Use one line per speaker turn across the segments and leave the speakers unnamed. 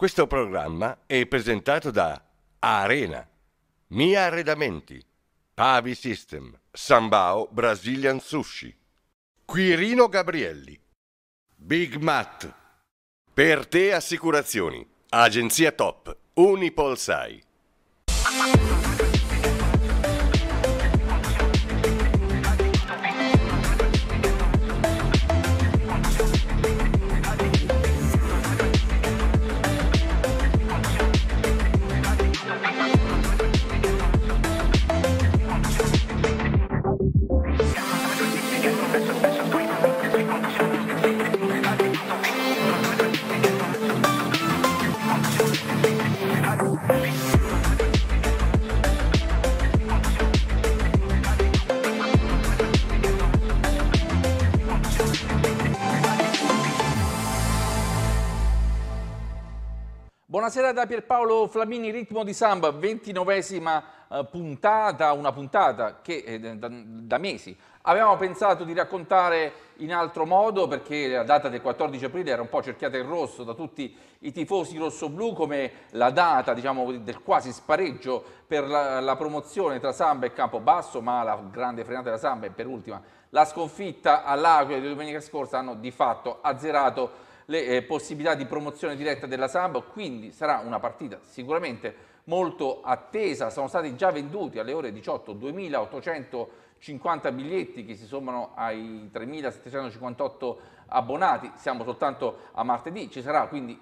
Questo programma è presentato da Arena, Mia Arredamenti, Pavi System, Sambao Brazilian Sushi, Quirino Gabrielli, Big Mat, Per Te Assicurazioni, Agenzia Top, Unipolsai.
Buonasera da Pierpaolo Flamini, Ritmo di Samba, 29esima eh, puntata, una puntata che eh, da, da, mesi avevamo pensato di raccontare in altro modo perché la data del 14 aprile era un po' cerchiata in rosso da tutti i tifosi rosso-blu come la data diciamo, del quasi spareggio per la, la promozione tra Samba e Campobasso, ma la grande frenata della Samba e per ultima la sconfitta all'Aquila di domenica scorsa hanno di fatto azzerato le eh, possibilità di promozione diretta della Samba, quindi sarà una partita sicuramente molto attesa, sono stati già venduti alle ore 18 2.850 biglietti che si sommano ai 3.758 abbonati, siamo soltanto a martedì, ci sarà quindi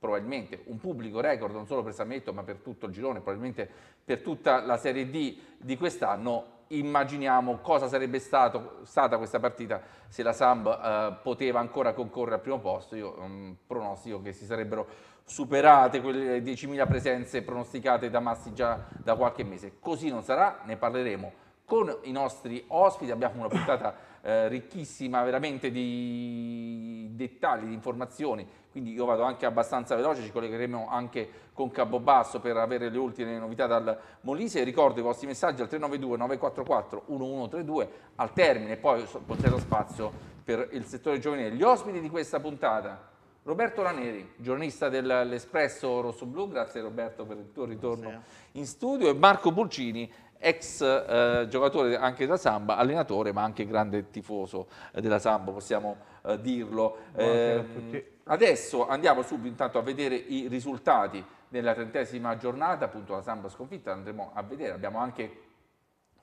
probabilmente un pubblico record non solo per Sammetto ma per tutto il girone, probabilmente per tutta la Serie D di quest'anno immaginiamo cosa sarebbe stato, stata questa partita se la Samb eh, poteva ancora concorrere al primo posto. Io um, pronostico che si sarebbero superate quelle 10.000 presenze pronosticate da Massi già da qualche mese. Così non sarà, ne parleremo con i nostri ospiti. Abbiamo una puntata eh, ricchissima veramente di dettagli, di informazioni, quindi io vado anche abbastanza veloce, ci collegheremo anche con Cabobasso per avere le ultime novità dal Molise. Ricordo i vostri messaggi al 392 944 1132 al termine, poi potete spazio per il settore giovanile. Gli ospiti di questa puntata, Roberto Laneri, giornalista dell'Espresso Rosso Blu, grazie Roberto per il tuo ritorno Buonasera. in studio, e Marco Pulcini, ex eh, giocatore anche da Samba, allenatore ma anche grande tifoso eh, della Samba, possiamo eh, dirlo. Ehm, adesso andiamo subito intanto a vedere i risultati nella trentesima giornata, appunto la Samba sconfitta, andremo a vedere, abbiamo anche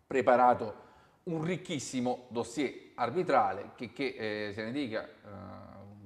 preparato un ricchissimo dossier arbitrale che, che eh, se ne dica eh,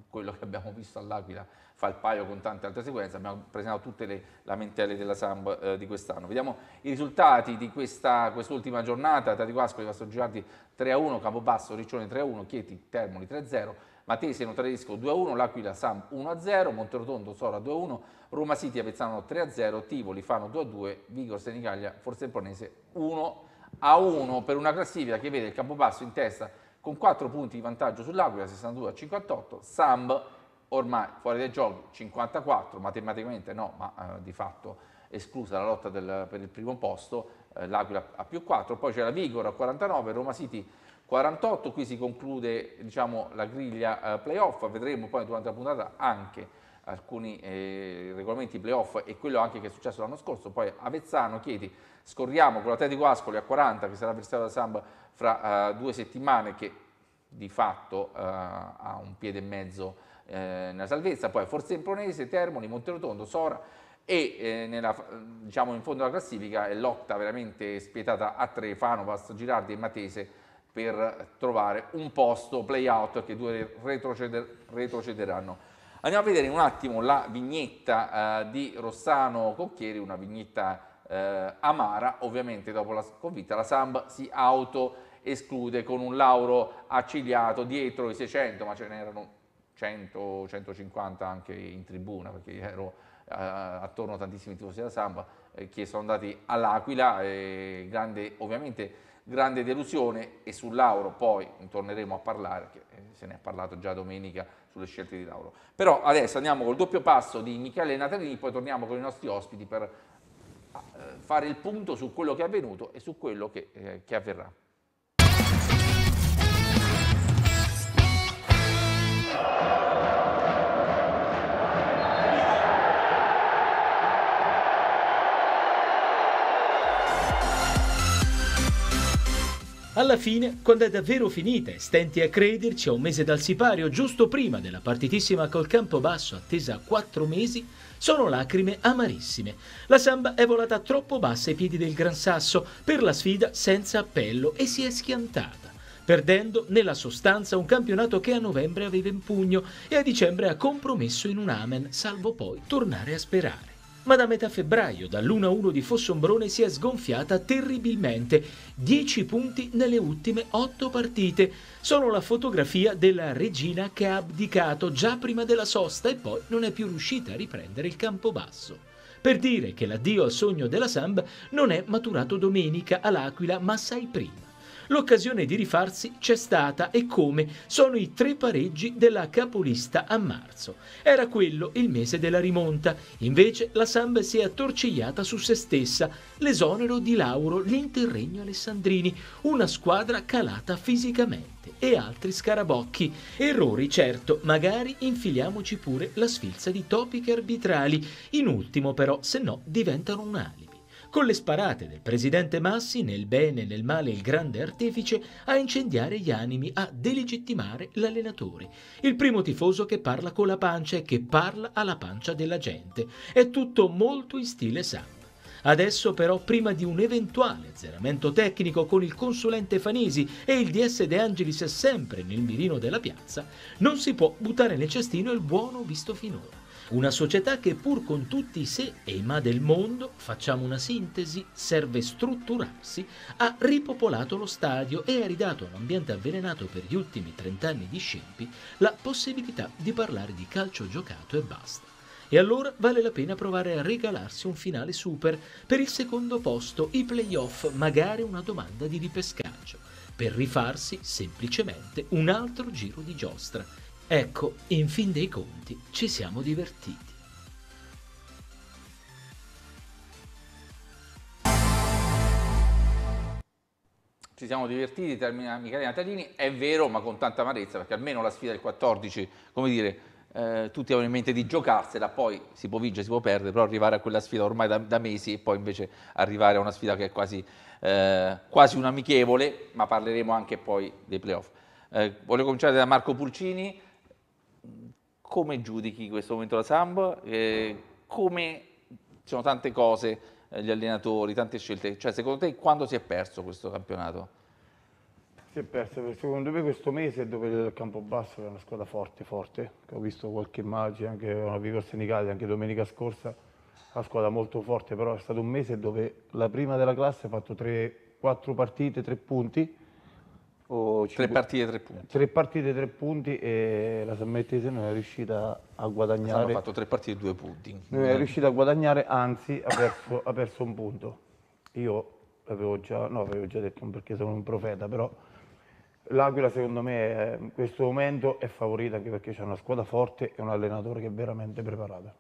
quello che abbiamo visto all'Aquila fa il paio con tante altre sequenze, abbiamo presentato tutte le lamentele della Samba eh, di quest'anno. Vediamo i risultati di questa quest'ultima giornata, Tati Vasco e Vasco Girardi 3-1, Capobasso, Riccione 3-1, Chieti, Termoli 3-0, Matese Notredisco 2-1, L'Aquila Sam 1-0, Monterotondo Sora 2-1, Roma City Avezzano 3-0, Tivoli Fano 2-2, Vigor Senigallia Forza Imponese 1-1 per una classifica che vede il Campobasso in testa con 4 punti di vantaggio sull'Aquila 62-58, Sam ormai fuori dai giochi 54, matematicamente no, ma eh, di fatto esclusa la lotta del, per il primo posto, eh, l'Aquila a più 4, poi c'è la Vigor a 49, Roma City 48, qui si conclude diciamo, la griglia eh, playoff, vedremo poi durante la puntata anche alcuni eh, regolamenti playoff e quello anche che è successo l'anno scorso, poi Avezzano, Chieti, scorriamo con l'Atletico Ascoli a 40 che sarà versato da Samba fra eh, due settimane che di fatto eh, ha un piede e mezzo eh, nella salvezza, poi Forza Impronese, Termoli, Monterotondo, Sora e eh, nella, diciamo in fondo alla classifica è lotta veramente spietata a tre, Fano, Fanovas, Girardi e Matese per trovare un posto playout che i due retroceder retrocederanno. Andiamo a vedere un attimo la vignetta eh, di Rossano Cocchieri, una vignetta eh, amara, ovviamente dopo la sconfitta la Samb si auto esclude con un Lauro accigliato dietro i 600, ma ce n'erano 100, 150 anche in tribuna perché ero eh, attorno a tantissimi tifosi della Samba eh, che sono andati all'Aquila, eh, grande ovviamente grande delusione e su Lauro poi torneremo a parlare, che eh, se ne è parlato già domenica sulle scelte di Lauro. Però adesso andiamo col doppio passo di Michele Natalini, poi torniamo con i nostri ospiti per ah, eh, fare il punto su quello che è avvenuto e su quello che, eh, che avverrà. Oh.
alla fine, quando è davvero finita e stenti a crederci, a un mese dal sipario, giusto prima della partitissima col campo basso attesa a quattro mesi, sono lacrime amarissime. La samba è volata troppo bassa ai piedi del Gran Sasso per la sfida senza appello e si è schiantata perdendo nella sostanza un campionato che a novembre aveva in pugno e a dicembre ha compromesso in un amen, salvo poi tornare a sperare ma da metà febbraio dall'1-1 di Fossombrone si è sgonfiata terribilmente, 10 punti nelle ultime 8 partite. Sono la fotografia della regina che ha abdicato già prima della sosta e poi non è più riuscita a riprendere il campobasso. Per dire che l'addio al sogno della Samb non è maturato domenica all'Aquila, ma sai prima. L'occasione di rifarsi c'è stata e come sono i tre pareggi della capolista a marzo. Era quello il mese della rimonta, invece la Samba si è attorcigliata su se stessa, l'esonero di Lauro, l'interregno Alessandrini, una squadra calata fisicamente e altri scarabocchi. Errori certo, magari infiliamoci pure la sfilza di topiche arbitrali, in ultimo però se no diventano unali. Con le sparate del presidente Massi, nel bene e nel male il grande artefice, a incendiare gli animi, a delegittimare l'allenatore. Il primo tifoso che parla con la pancia e che parla alla pancia della gente. È tutto molto in stile Sam. Adesso però prima di un eventuale azzeramento tecnico con il consulente Fanisi e il DS De Angelis sempre nel mirino della piazza, non si può buttare nel cestino il buono visto finora. Una società che pur con tutti i se e i ma del mondo, facciamo una sintesi, serve strutturarsi, ha ripopolato lo stadio e ha ridato all'ambiente avvelenato per gli ultimi 30 anni di scempi la possibilità di parlare di calcio giocato e basta. E allora vale la pena provare a regalarsi un finale super, per il secondo posto, i playoff, magari una domanda di ripescaggio, per rifarsi semplicemente un altro giro di giostra Ecco, in fin dei conti ci siamo divertiti.
ci siamo divertiti, termina Michele Natalini, è vero ma con tanta amarezza perché almeno la sfida del 14, come dire, eh, tutti avevano in mente di giocarsela, poi si può vincere, si può perdere, però arrivare a quella sfida ormai da, da mesi e poi invece arrivare a una sfida che è quasi, eh, quasi un ma parleremo anche poi dei playoff. Eh, voglio cominciare da Marco Pulcini, come giudichi questo momento la Samp? Eh, come ci sono tante cose, eh, gli allenatori, tante scelte, cioè secondo te quando si è perso questo campionato?
Si è perso, perché secondo me questo mese dove il Campobasso che è una squadra forte, forte, ho visto qualche immagine, anche una ricorsa in Italia, anche domenica scorsa, una squadra molto forte, però è stato un mese dove la prima della classe ha fatto 3, 4 partite, 3 punti,
o tre partite, tre punti. Tre
partite, tre punti e la Sammettese non è riuscita a guadagnare. Ha fatto
tre partite, e due punti. Non è riuscita
a guadagnare, anzi ha perso, ha perso un punto. Io l'avevo già, no, avevo già detto perché sono un profeta, però l'Aquila secondo me in questo momento è favorita anche perché c'è una squadra forte e un allenatore che è veramente preparato.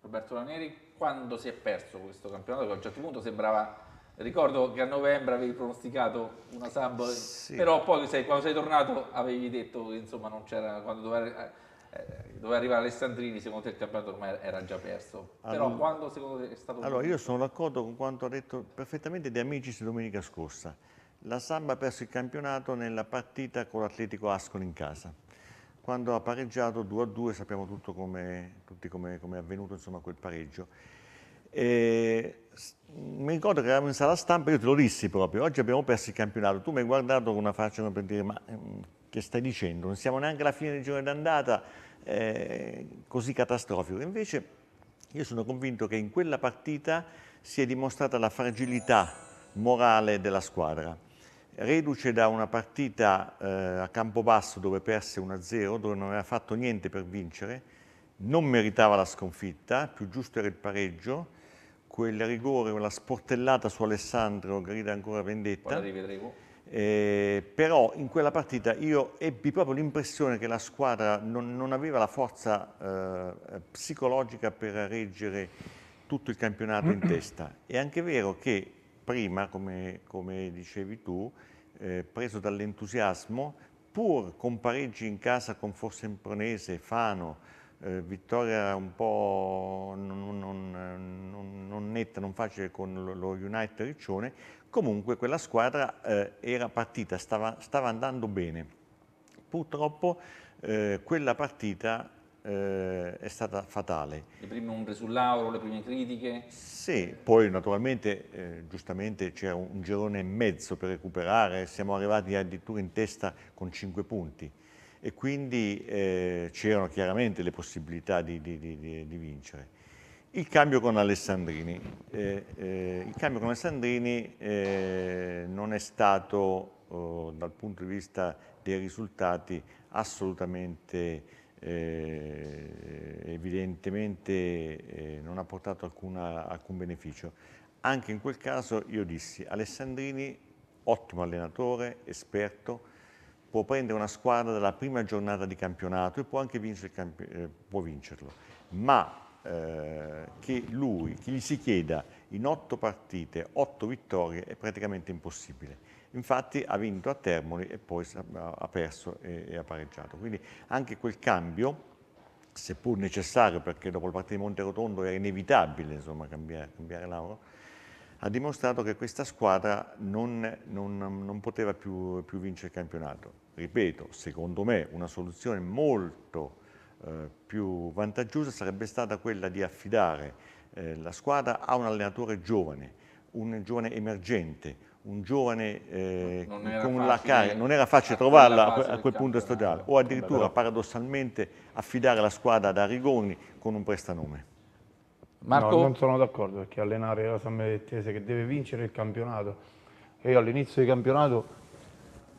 Roberto Laneri, quando si è perso questo campionato? Che a un certo punto sembrava Ricordo che a novembre avevi pronosticato una Samba, sì. però poi sei, quando sei tornato avevi detto che insomma non c'era, quando doveva, eh, eh doveva, arrivare Alessandrini, secondo te il campionato ormai era già perso. Allora, però quando secondo te è stato... Allora io sono
d'accordo con quanto ha detto perfettamente De Amicis domenica scorsa. La Samba ha perso il campionato nella partita con l'Atletico Ascoli in casa. Quando ha pareggiato 2-2 sappiamo tutto come, tutti come è avvenuto insomma, quel pareggio e mi ricordo che eravamo in sala stampa, e io te lo dissi proprio, oggi abbiamo perso il campionato, tu mi hai guardato con una faccia come per dire ma ehm, che stai dicendo, non siamo neanche alla fine del giorno d'andata, eh, così catastrofico. Invece io sono convinto che in quella partita si è dimostrata la fragilità morale della squadra. Reduce da una partita eh, a Campobasso dove perse 1-0, dove non aveva fatto niente per vincere, non meritava la sconfitta, più giusto era il pareggio, quel rigore, quella sportellata su Alessandro grida ancora vendetta. Poi la rivedremo. Eh, però in quella partita io ebbi proprio l'impressione che la squadra non, non aveva la forza eh, psicologica per reggere tutto il campionato in testa. È anche vero che prima, come, come dicevi tu, eh, preso dall'entusiasmo, pur con pareggi in casa con Forse Impronese, Fano, eh, vittoria un po' non, non, non, non, netta, non facile con lo, United Riccione, comunque quella squadra eh, era partita, stava, stava, andando bene. Purtroppo eh, quella partita eh, è stata fatale.
Le prime ombre sull'auro, le prime critiche?
Sì, poi naturalmente eh, giustamente c'era un girone e mezzo per recuperare, siamo arrivati addirittura in testa con 5 punti e quindi eh, c'erano chiaramente le possibilità di, di, di, di, vincere. Il cambio con Alessandrini. Eh, eh, il cambio con Alessandrini eh, non è stato, oh, dal punto di vista dei risultati, assolutamente eh, evidentemente eh, non ha portato alcuna, alcun beneficio. Anche in quel caso io dissi Alessandrini, ottimo allenatore, esperto, può prendere una squadra dalla prima giornata di campionato e può anche vincere, eh, può vincerlo, ma eh, che lui, che gli si chieda in otto partite, otto vittorie, è praticamente impossibile. Infatti ha vinto a Termoli e poi ha perso e, e ha pareggiato. Quindi anche quel cambio seppur necessario, perché dopo la partita di Monte Rotondo era inevitabile insomma, cambiare, cambiare Lauro, ha dimostrato che questa squadra non, non, non poteva più, più, vincere il campionato. Ripeto, secondo me una soluzione molto eh, più vantaggiosa sarebbe stata quella di affidare eh, la squadra a un allenatore giovane, un giovane emergente, un giovane eh, con la carica, non era facile a trovarla a quel punto estoriale, o addirittura paradossalmente affidare la squadra ad Arrigoni con un prestanome. Marco? No, non
sono d'accordo perché allenare la San Benedettese che deve vincere il campionato. io all'inizio di campionato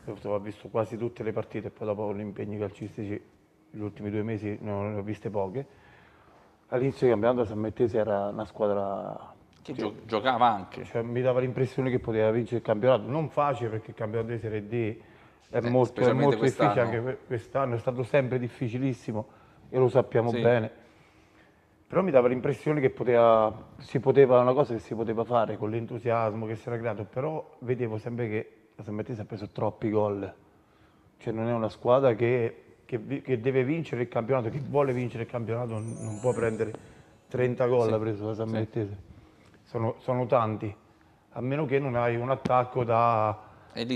ho visto quasi tutte le partite, poi dopo gli impegni calcistici gli ultimi due mesi non ne ho viste poche. All'inizio di campionato la San Mettese era una squadra che cioè, giocava anche. Cioè, mi dava l'impressione che poteva vincere il campionato, non facile perché il campionato di Serie D è eh, molto, è molto difficile anche quest'anno, è stato sempre difficilissimo e lo sappiamo sì. bene però mi dava l'impressione che poteva, si poteva, una cosa che si poteva fare con l'entusiasmo che si era creato, però vedevo sempre che la San Martese ha preso troppi gol, cioè non è una squadra che, che, che, deve vincere il campionato, chi vuole vincere il campionato non può prendere 30 gol, sì. ha preso la San Martese, sì. sono, sono tanti, a meno che non hai un attacco da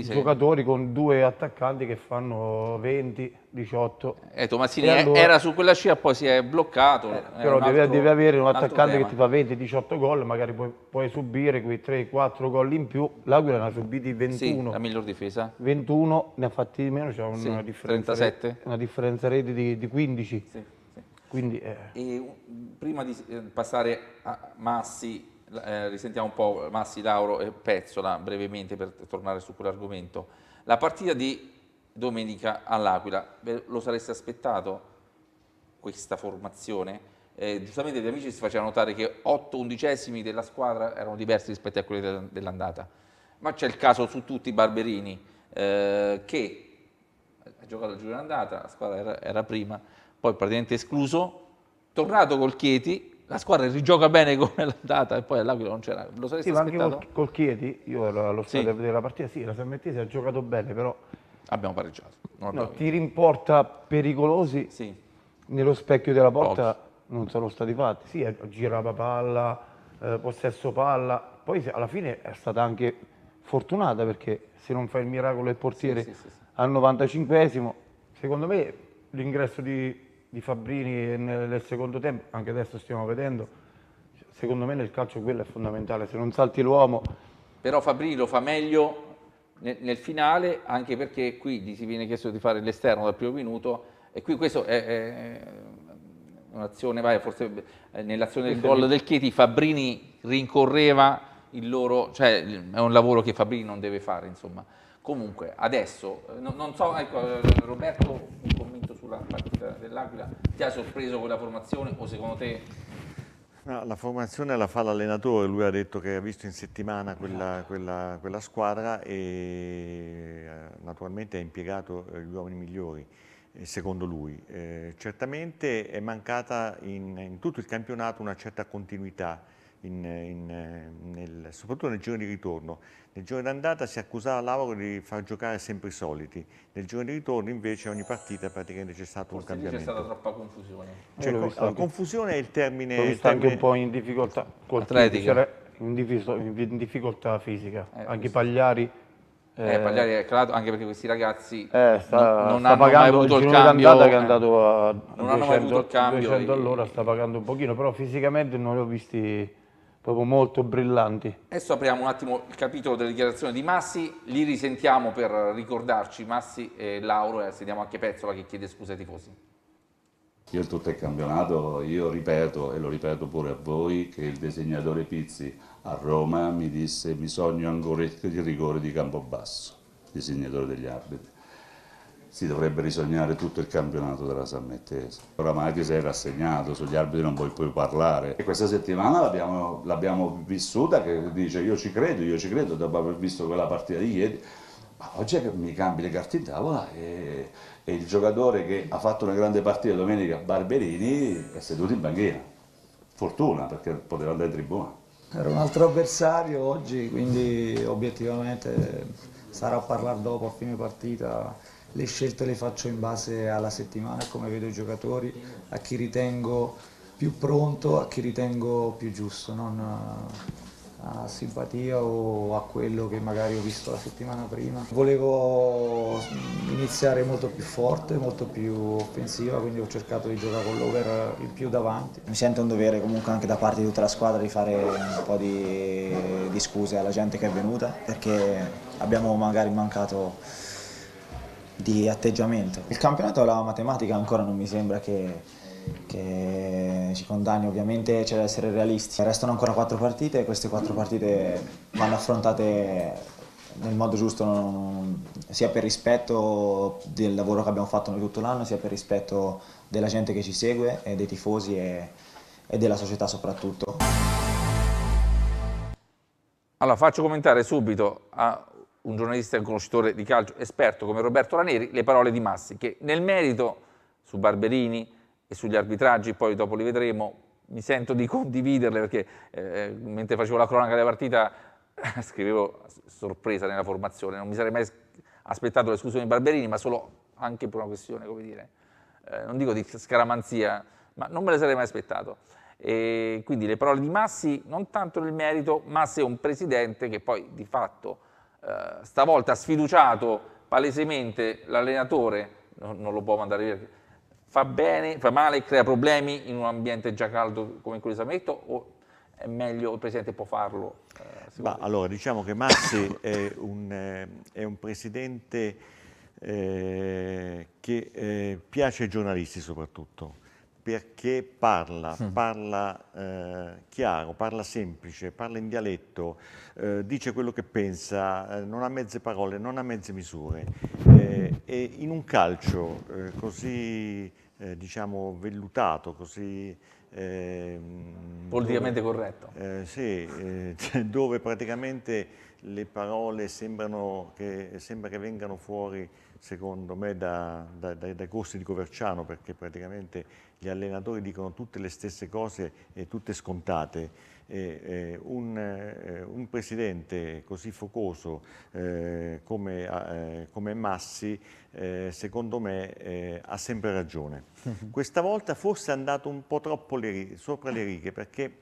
giocatori con due attaccanti che fanno 20, 18. Eh, Tomassini allora... era su
quella scia, poi si è bloccato. Eh, però devi, altro, devi, avere un attaccante che ti
fa 20, 18 gol, magari puoi, puoi subire quei 3, 4 gol in più. L'Aquila ne ha subiti 21. Sì, la miglior difesa. 21, ne ha fatti di meno, c'è cioè una, sì, differenza 37. Rete, una differenza rete di, di 15. Sì, Quindi,
eh. prima di eh, passare a Massi eh, risentiamo un po' Massi, Lauro e Pezzola brevemente per tornare su quell'argomento. La partita di domenica all'Aquila, lo sareste aspettato questa formazione? Eh, giustamente gli amici si facevano notare che 8 undicesimi della squadra erano diversi rispetto a quelli dell'andata, ma c'è il caso su tutti i Barberini eh, che ha giocato il giro andata, la squadra era, era prima, poi praticamente escluso, tornato col Chieti, la squadra rigioca bene come l'andata data e poi all'Aquila non c'era. Lo sai sì, aspettato? anche col, col,
Chieti, io ero allo stato a vedere la partita, sì, la San Mettese ha giocato bene, però... Abbiamo pareggiato. No, abbiamo tiri in porta pericolosi sì. nello specchio della porta Pochi. non sono stati fatti. Sì, eh, girava palla, eh, possesso palla, poi alla fine è stata anche fortunata perché se non fai il miracolo del portiere sì, sì, al 95esimo, secondo me l'ingresso di di Fabbrini nel, secondo tempo, anche adesso stiamo vedendo, secondo me nel calcio quello è fondamentale, se non salti l'uomo...
Però Fabbrini lo fa meglio nel, nel, finale, anche perché qui gli si viene chiesto di fare l'esterno dal primo minuto e qui questo è... è un'azione, vai, forse eh, nell'azione del gol del Chieti Fabbrini rincorreva il loro, cioè è un lavoro che Fabbrini non deve fare, insomma. Comunque, adesso, eh, no, non so, ecco, eh, Roberto, un commento sulla partita dell'Aquila. Ti ha sorpreso quella formazione o secondo te...
No, la formazione la fa l'allenatore, lui ha detto che ha visto in settimana quella, esatto. quella, quella squadra e eh, naturalmente ha impiegato eh, gli uomini migliori eh, secondo lui. Eh, certamente è mancata in, in, tutto il campionato una certa continuità in, in, nel, soprattutto nel giorno di ritorno. Nel giorno d'andata si accusava Lauro di far giocare sempre i soliti, nel giorno di ritorno invece ogni partita praticamente c'è stato Forse un cambiamento. c'è stata troppa confusione. Cioè, con, allora, confusione è il termine... L'ho visto termine... anche un po' in difficoltà, cioè, in, in, difficoltà
fisica, eh, anche Pagliari... Eh, eh, Pagliari
è calato anche perché questi ragazzi eh, sta, non, sta eh, hanno mai avuto il, cambio che è andato a eh. 200, 200 all'ora sta pagando
un pochino però fisicamente non li ho visti proprio molto brillanti.
Adesso apriamo un attimo il capitolo della dichiarazione di Massi, li risentiamo per ricordarci Massi e Lauro e sentiamo anche Pezzola che chiede scusa ai tifosi.
Io in tutto il campionato, io ripeto e lo ripeto pure a voi, che il disegnatore Pizzi a Roma mi disse mi sogno ancora il rigore di Campobasso, disegnatore degli arbitri si dovrebbe risognare tutto il campionato della Sammettese. Oramai ti sei rassegnato, sugli arbitri non puoi più parlare. E questa settimana l'abbiamo vissuta che dice io ci credo, io ci credo dopo aver visto quella partita di ieri, ma oggi mi cambi le carte in tavola e, e il giocatore che ha fatto una grande partita domenica, Barberini, è seduto in banchina. Fortuna perché poteva andare in tribuna. Era un altro avversario oggi,
quindi obiettivamente sarà a parlare dopo a fine partita le scelte le faccio in base alla settimana, come vedo i giocatori, a chi ritengo più pronto, a chi ritengo più giusto, non eh, a simpatia o a quello che magari ho visto la settimana prima. Volevo mm, iniziare molto più forte, molto più offensiva, quindi ho cercato di giocare con l'over il più davanti. Mi sento un dovere comunque anche da parte di tutta la squadra di fare un po' di, di scuse alla gente che è venuta perché abbiamo magari mancato di atteggiamento. Il campionato la matematica ancora non mi sembra che, che ci condanni, ovviamente c'è cioè, da essere realisti. Restano ancora quattro partite e queste quattro partite vanno affrontate nel modo giusto, sia per rispetto del lavoro che abbiamo fatto noi tutto l'anno, sia per rispetto della gente che ci segue, e dei tifosi e, e della società soprattutto.
Allora faccio commentare subito a un giornalista e un conoscitore di calcio esperto come Roberto Raneri, le parole di Massi, che nel merito su Barberini e sugli arbitraggi, poi dopo li vedremo, mi sento di condividerle perché eh, mentre facevo la cronaca della partita scrivevo sorpresa nella formazione, non mi sarei mai aspettato l'esclusione di Barberini, ma solo anche per una questione, come dire, eh, non dico di scaramanzia, ma non me le sarei mai aspettato. E quindi le parole di Massi, non tanto nel merito, Massi è un presidente che poi di fatto eh, stavolta ha sfiduciato palesemente l'allenatore, no, non lo può mandare via, fa bene, fa male, crea problemi in un ambiente già caldo come quello di Sametto o è meglio il Presidente può farlo?
Eh, bah, allora, diciamo che Massi è un, eh, è un Presidente eh, che eh, piace ai giornalisti soprattutto perché parla, mm. parla eh, chiaro, parla semplice, parla in dialetto, eh, dice quello che pensa, eh, non ha mezze parole, non ha mezze misure. Eh, e in un calcio eh, così, eh, diciamo, vellutato, così... Ehm, Politicamente dove, corretto. sì, dove praticamente le parole sembrano che, sembra che vengano fuori secondo me, da, da, dai, dai corsi di Coverciano, perché praticamente gli allenatori dicono tutte le stesse cose e tutte scontate. E, eh, un, eh, un, presidente così focoso eh, come, eh, come, Massi, eh, secondo me, eh, ha sempre ragione. Mhm. Questa volta forse è andato un po' troppo le, sopra le righe, perché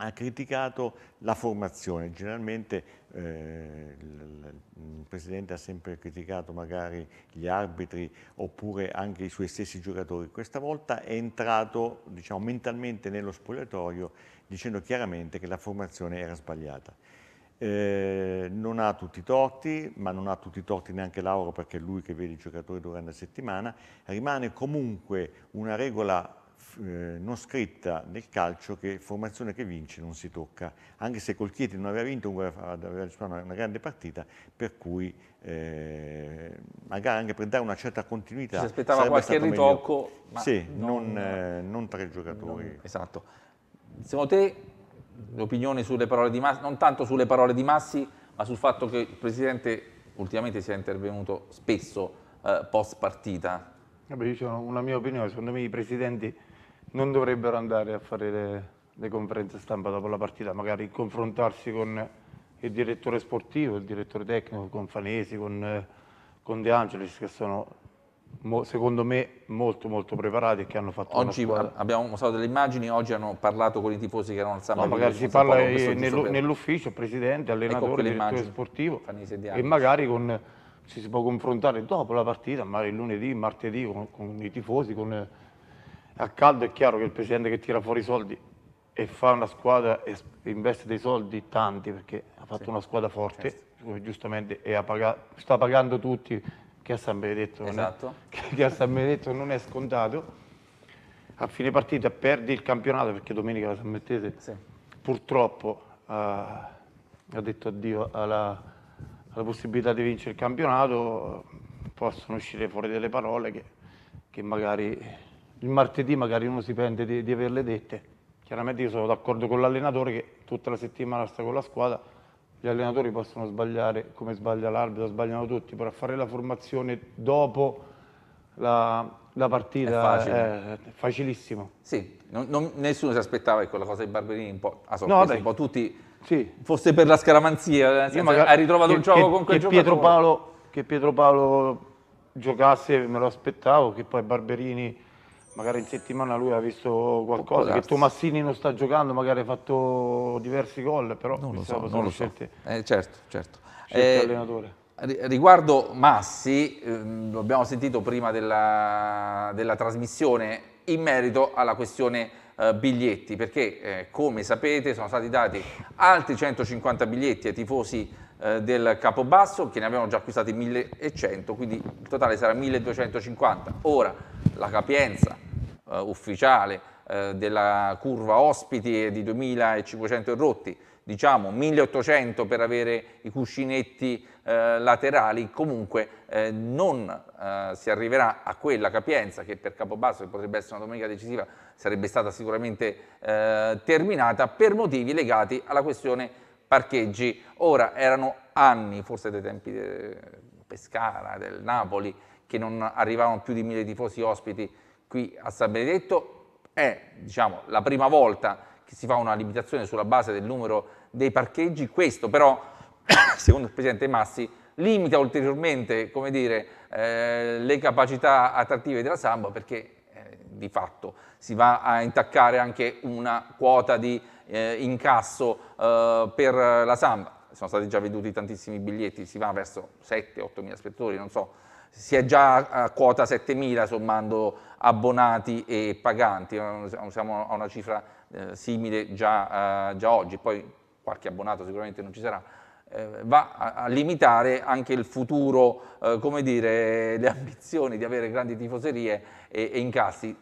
ha criticato la formazione. Generalmente eh, il Presidente ha sempre criticato magari gli arbitri oppure anche i suoi stessi giocatori. Questa volta è entrato diciamo, mentalmente nello spogliatoio dicendo chiaramente che la formazione era sbagliata. Eh, non ha tutti i torti, ma non ha tutti i torti neanche Lauro perché è lui che vede i giocatori durante la settimana. Rimane comunque una regola eh, non scritta nel calcio che formazione che vince non si tocca, anche se col Chieti non aveva vinto, aveva disputato una, grande partita, per cui eh, magari anche per dare una certa continuità. Si aspettava qualche ritocco, ma sì, non, non, eh, non tre giocatori. Non,
esatto. Secondo te l'opinione sulle parole di Massi, non tanto sulle parole di Massi, ma sul fatto che il Presidente ultimamente sia intervenuto spesso eh, post partita?
Vabbè, io ho una mia opinione, secondo me i presidenti non dovrebbero andare a fare le, le conferenze stampa dopo la partita, magari confrontarsi con il direttore sportivo, il direttore tecnico, con Fanesi, con, eh, con De Angelis, che sono secondo
me molto molto preparati e che hanno
fatto oggi abbiamo
mostrato delle immagini oggi hanno parlato con i tifosi che erano al San no, magari si parla nell'ufficio
presidente, ecco allenatore, ecco direttore sportivo e magari con, ci si può confrontare dopo la partita magari lunedì, martedì con, con i tifosi con a caldo è chiaro che il presidente che tira fuori i soldi e fa una squadra e investe dei soldi tanti perché ha fatto sì. una squadra forte, certo. giustamente, e ha pagato, sta pagando tutti, che a San Benedetto, esatto. non è, esatto. che a San Benedetto non è scontato. A fine partita perdi il campionato perché domenica la San Mettese sì. purtroppo uh, ha detto addio alla, alla, possibilità di vincere il campionato, possono uscire fuori delle parole che, che magari il martedì magari uno si pente di, di averle dette. Chiaramente io sono d'accordo con l'allenatore che tutta la settimana sta con la squadra, gli allenatori possono sbagliare come sbaglia l'arbitro, sbagliano tutti, però fare la formazione dopo
la, la partita è, è facilissimo. Sì, non, non, nessuno si aspettava che quella cosa di Barberini un po', ah, no, un po tutti, sì. fosse per la scaramanzia, eh, senso, magari, ha ritrovato che, il gioco che, con quel che Pietro Paolo, che Pietro Paolo giocasse
me lo aspettavo, che poi Barberini magari in settimana lui ha visto qualcosa, che Tomassini non sta giocando, magari ha fatto diversi gol, però non lo so, non lo scelte,
so. Eh, certo, certo. Scelte eh, allenatore. Riguardo Massi, ehm, lo abbiamo sentito prima della, della, trasmissione, in merito alla questione eh, biglietti, perché eh, come sapete sono stati dati altri 150 biglietti ai tifosi eh, del Capobasso, che ne abbiamo già acquistati 1100, quindi il totale sarà 1250. Ora, la capienza eh, ufficiale eh, della curva ospiti è di 2500 rotti, diciamo 1800 per avere i cuscinetti eh, laterali, comunque eh, non eh, si arriverà a quella capienza che per Capobasso, che potrebbe essere una domenica decisiva, sarebbe stata sicuramente eh, terminata per motivi legati alla questione parcheggi. Ora erano anni, forse dei tempi del Pescara, del Napoli, che non arrivavano più di mille tifosi ospiti qui a San Benedetto è diciamo, la prima volta che si fa una limitazione sulla base del numero dei parcheggi, questo però, secondo il Presidente Massi, limita ulteriormente dire, eh, le capacità attrattive della Samba perché eh, di fatto si va a intaccare anche una quota di eh, incasso eh, per la Samba. Sono stati già venduti tantissimi biglietti, si va verso 7-8 mila spettatori, non so si è già a quota 7.000 sommando abbonati e paganti, siamo a una cifra eh, simile già, eh, già, oggi, poi qualche abbonato sicuramente non ci sarà, eh, va a, a, limitare anche il futuro, eh, come dire, le ambizioni di avere grandi tifoserie e, e incassi,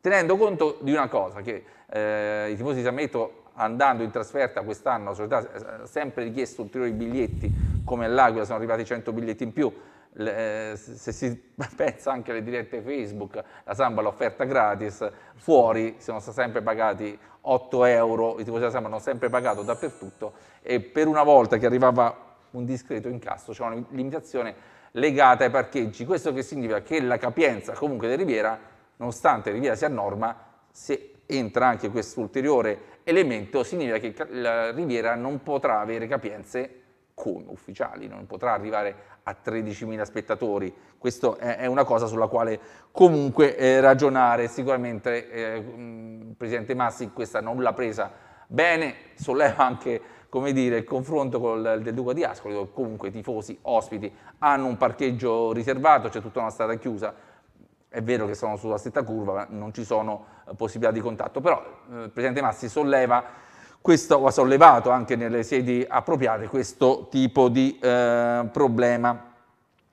tenendo conto di una cosa, che eh, i tifosi di San Metto andando in trasferta quest'anno, la società ha sempre richiesto ulteriori biglietti, come all'Aquila sono arrivati 100 biglietti in più, le, eh, se si pensa anche alle dirette Facebook, la Samba l'ha offerta gratis, fuori siamo sempre pagati 8 euro, i tifosi della Samba hanno sempre pagato dappertutto e per una volta che arrivava un discreto incasso c'era una limitazione legata ai parcheggi, questo che significa che la capienza comunque di Riviera, nonostante Riviera sia a norma, se entra anche questo ulteriore elemento, significa che la Riviera non potrà avere capienze come ufficiali, non potrà arrivare a 13.000 spettatori. Questa è una cosa sulla quale comunque eh, ragionare. Sicuramente eh, il Presidente Massi questa non l'ha presa bene, solleva anche come dire, il confronto con il del Duca di Ascoli, dove comunque i tifosi, ospiti, hanno un parcheggio riservato, c'è tutta una strada chiusa, è vero che sono sulla stessa curva, ma non ci sono eh, possibilità di contatto, però eh, il Presidente Massi solleva questo ha sollevato anche nelle sedi appropriate questo tipo di eh, problema.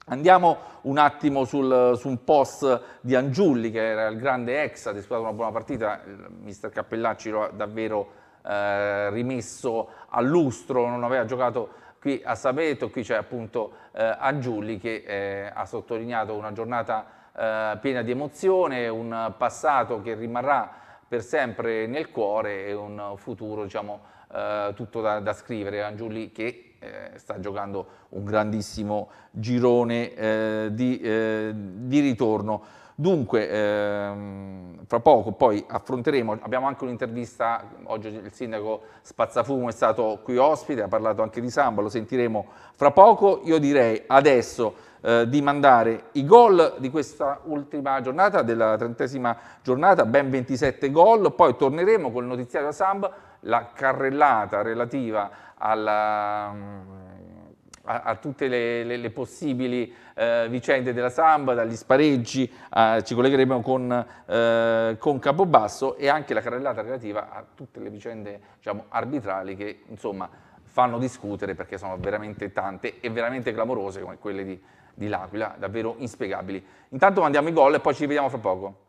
Andiamo un attimo sul, su un post di Angiulli, che era il grande ex, ha disputato una buona partita, il mister Cappellacci lo ha davvero eh, rimesso a lustro, non aveva giocato qui a Sapeto, qui c'è appunto eh, Angiulli che eh, ha sottolineato una giornata eh, piena di emozione, un passato che rimarrà per sempre nel cuore e un futuro diciamo, eh, tutto da, da, scrivere. Angiuli che eh, sta giocando un grandissimo girone eh, di, eh, di, ritorno. Dunque, ehm, fra poco poi affronteremo, abbiamo anche un'intervista, oggi il sindaco Spazzafumo è stato qui ospite, ha parlato anche di Samba, lo sentiremo fra poco. Io direi adesso eh, di mandare i gol di questa ultima giornata, della trentesima giornata, ben 27 gol, poi torneremo col notiziario a Samb, la carrellata relativa alla... Mm, a, a, tutte le, le, le possibili eh, vicende della Samba, dagli spareggi, eh, ci collegheremo con, eh, con, Capobasso e anche la carrellata relativa a tutte le vicende diciamo, arbitrali che insomma fanno discutere perché sono veramente tante e veramente clamorose come quelle di di L'Aquila, davvero inspiegabili. Intanto mandiamo i gol e poi ci rivediamo fra poco.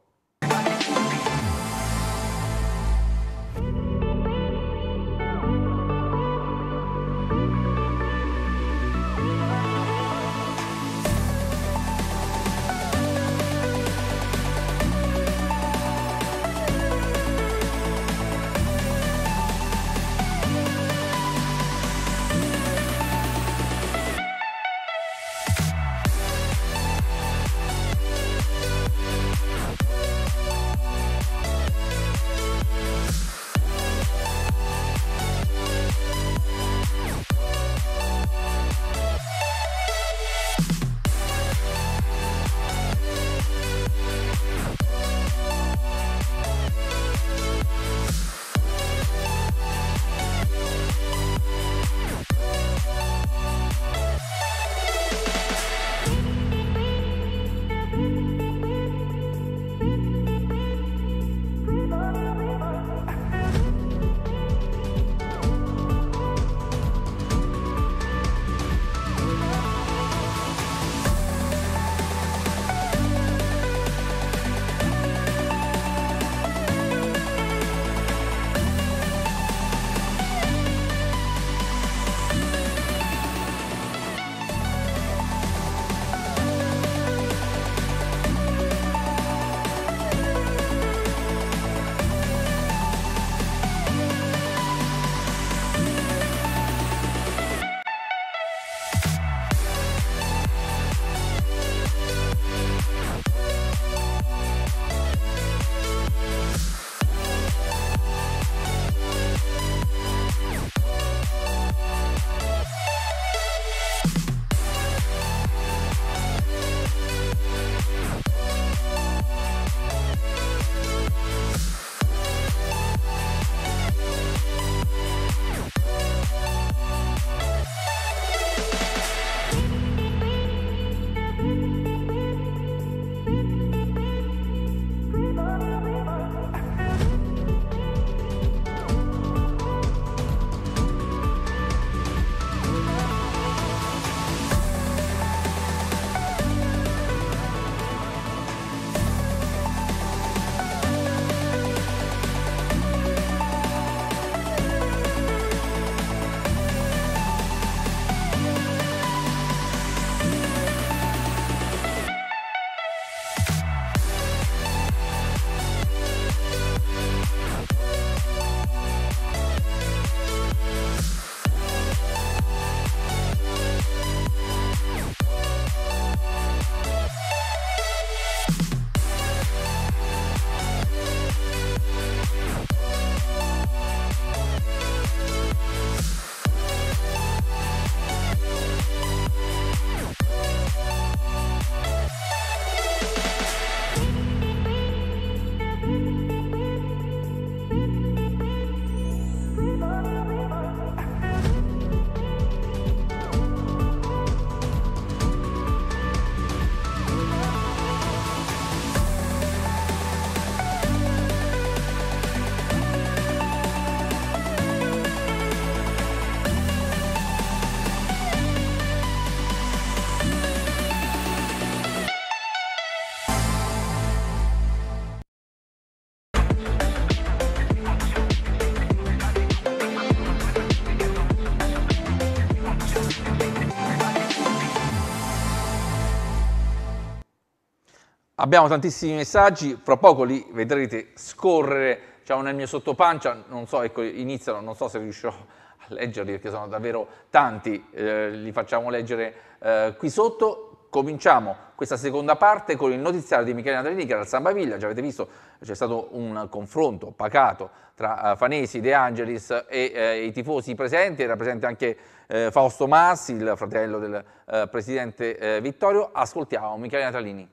Abbiamo tantissimi messaggi, fra poco li vedrete scorrere, c'è uno nel mio sottopancia, non so, ecco, iniziano, non so se riuscirò a leggerli perché sono davvero tanti, eh, li facciamo leggere eh, qui sotto. Cominciamo questa seconda parte con il notiziario di Michele Andrini che era al San già avete visto c'è stato un confronto pacato tra eh, Fanesi, De Angelis e eh, i tifosi presenti, era presente anche eh, Fausto Massi, il fratello del eh, presidente Vittorio. Ascoltiamo Michele Natalini.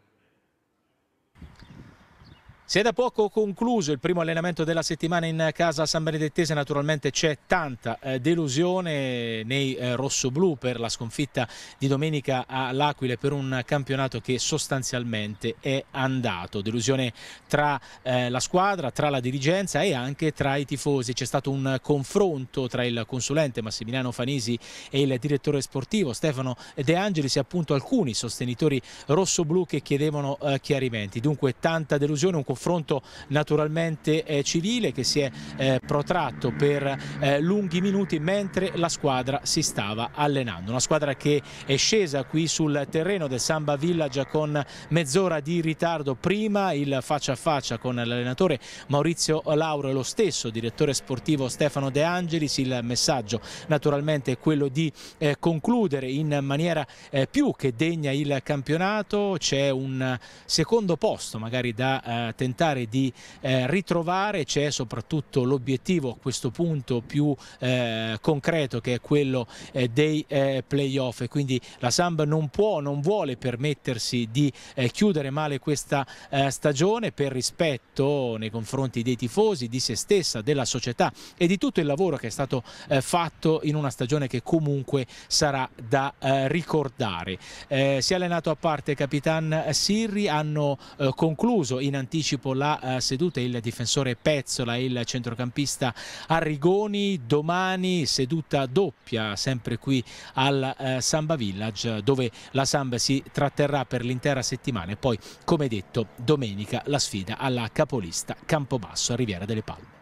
Si è da poco concluso il primo allenamento della settimana in casa San Benedettese, naturalmente c'è tanta eh, delusione nei eh, rossoblù per la sconfitta di domenica all'Aquile per un campionato che sostanzialmente è andato. Delusione tra eh, la squadra, tra la dirigenza e anche tra i tifosi. C'è stato un confronto tra il consulente Massimiliano Fanisi e il direttore sportivo Stefano De Angelis e appunto alcuni sostenitori rossoblù che chiedevano eh, chiarimenti. Dunque tanta delusione, un confronto confronto naturalmente eh, civile che si è eh, protratto per eh, lunghi minuti mentre la squadra si stava allenando. Una squadra che è scesa qui sul terreno del Samba Village con mezz'ora di ritardo prima il faccia a faccia con l'allenatore Maurizio Lauro e lo stesso direttore sportivo Stefano De Angelis. Il messaggio naturalmente è quello di eh, concludere in maniera eh, più che degna il campionato. C'è un secondo posto magari da eh, tentare di eh, ritrovare, c'è soprattutto l'obiettivo a questo punto più eh, concreto che è quello eh, dei eh, playoff e quindi la Samba non può, non vuole permettersi di eh, chiudere male questa eh, stagione per rispetto nei confronti dei tifosi, di se stessa, della società e di tutto il lavoro che è stato fatto in una stagione che comunque sarà da ricordare. si è allenato a parte Capitan Sirri, hanno concluso in anticipo anticipo la eh, seduta il difensore Pezzola e il centrocampista Arrigoni, domani seduta doppia sempre qui al eh, Samba Village dove la Samba si tratterrà per l'intera settimana e poi come detto domenica la sfida alla capolista Campobasso a Riviera delle Palme.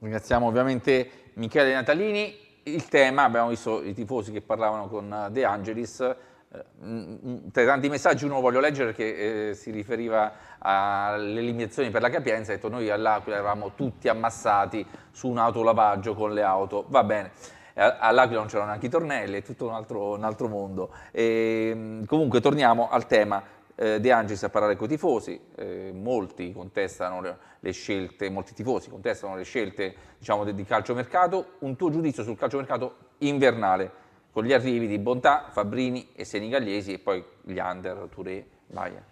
Ringraziamo ovviamente Michele Natalini. Il tema, abbiamo visto i tifosi che parlavano con eh, De Angelis, tra eh, i mm, mm, tanti messaggi uno voglio leggere che eh, si riferiva alle limitazioni per la capienza, ha detto noi all'Aquila eravamo tutti ammassati su un autolavaggio con le auto, va bene. Eh, All'Aquila non c'erano neanche i tornelli, è tutto un altro, un altro mondo. E, ehm, comunque torniamo al tema eh, De Angelis a parlare con i tifosi, eh, molti contestano le scelte, molti tifosi contestano le scelte diciamo, di calciomercato. Un tuo giudizio sul calciomercato invernale? con gli arrivi di Bontà, Fabrini e Senigallesi e poi gli under, Touré,
Baia.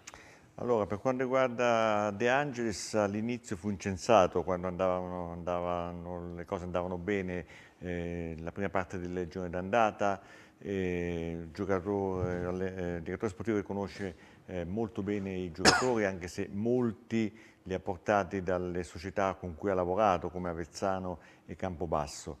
Allora, per quanto riguarda De Angelis, all'inizio fu incensato quando andavano, andavano, le cose andavano bene, eh, la prima parte delle legione d'andata, Il giocatore, eh, eh direttore sportivo che conosce eh, molto bene i giocatori, anche se molti li ha portati dalle società con cui ha lavorato, come Avezzano e Campobasso.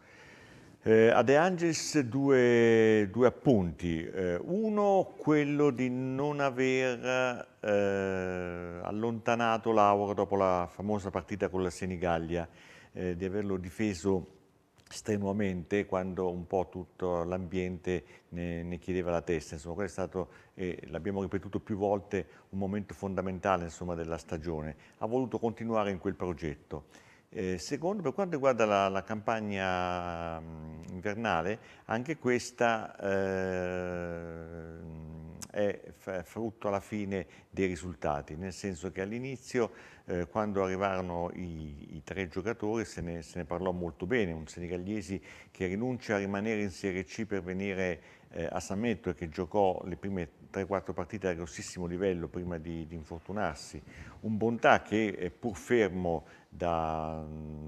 Eh, a De Angelis due, due appunti, eh, uno quello di non aver eh, allontanato Lauro dopo la famosa partita con la Senigallia, eh, di averlo difeso strenuamente quando un po' tutto l'ambiente ne, ne, chiedeva la testa. Insomma, quello è stato, eh, l'abbiamo ripetuto più volte, un momento fondamentale insomma, della stagione. Ha voluto continuare in quel progetto. Eh, secondo, per quanto riguarda la, la campagna mh, mm, invernale, anche questa eh, è frutto alla fine dei risultati, nel senso che all'inizio eh, quando arrivarono i, i tre giocatori se ne, se ne, parlò molto bene, un senegalesi che rinuncia a rimanere in Serie C per venire eh, a San Metto e che giocò le prime 3-4 partite a grossissimo livello prima di, di infortunarsi. Un Bontà che pur fermo da,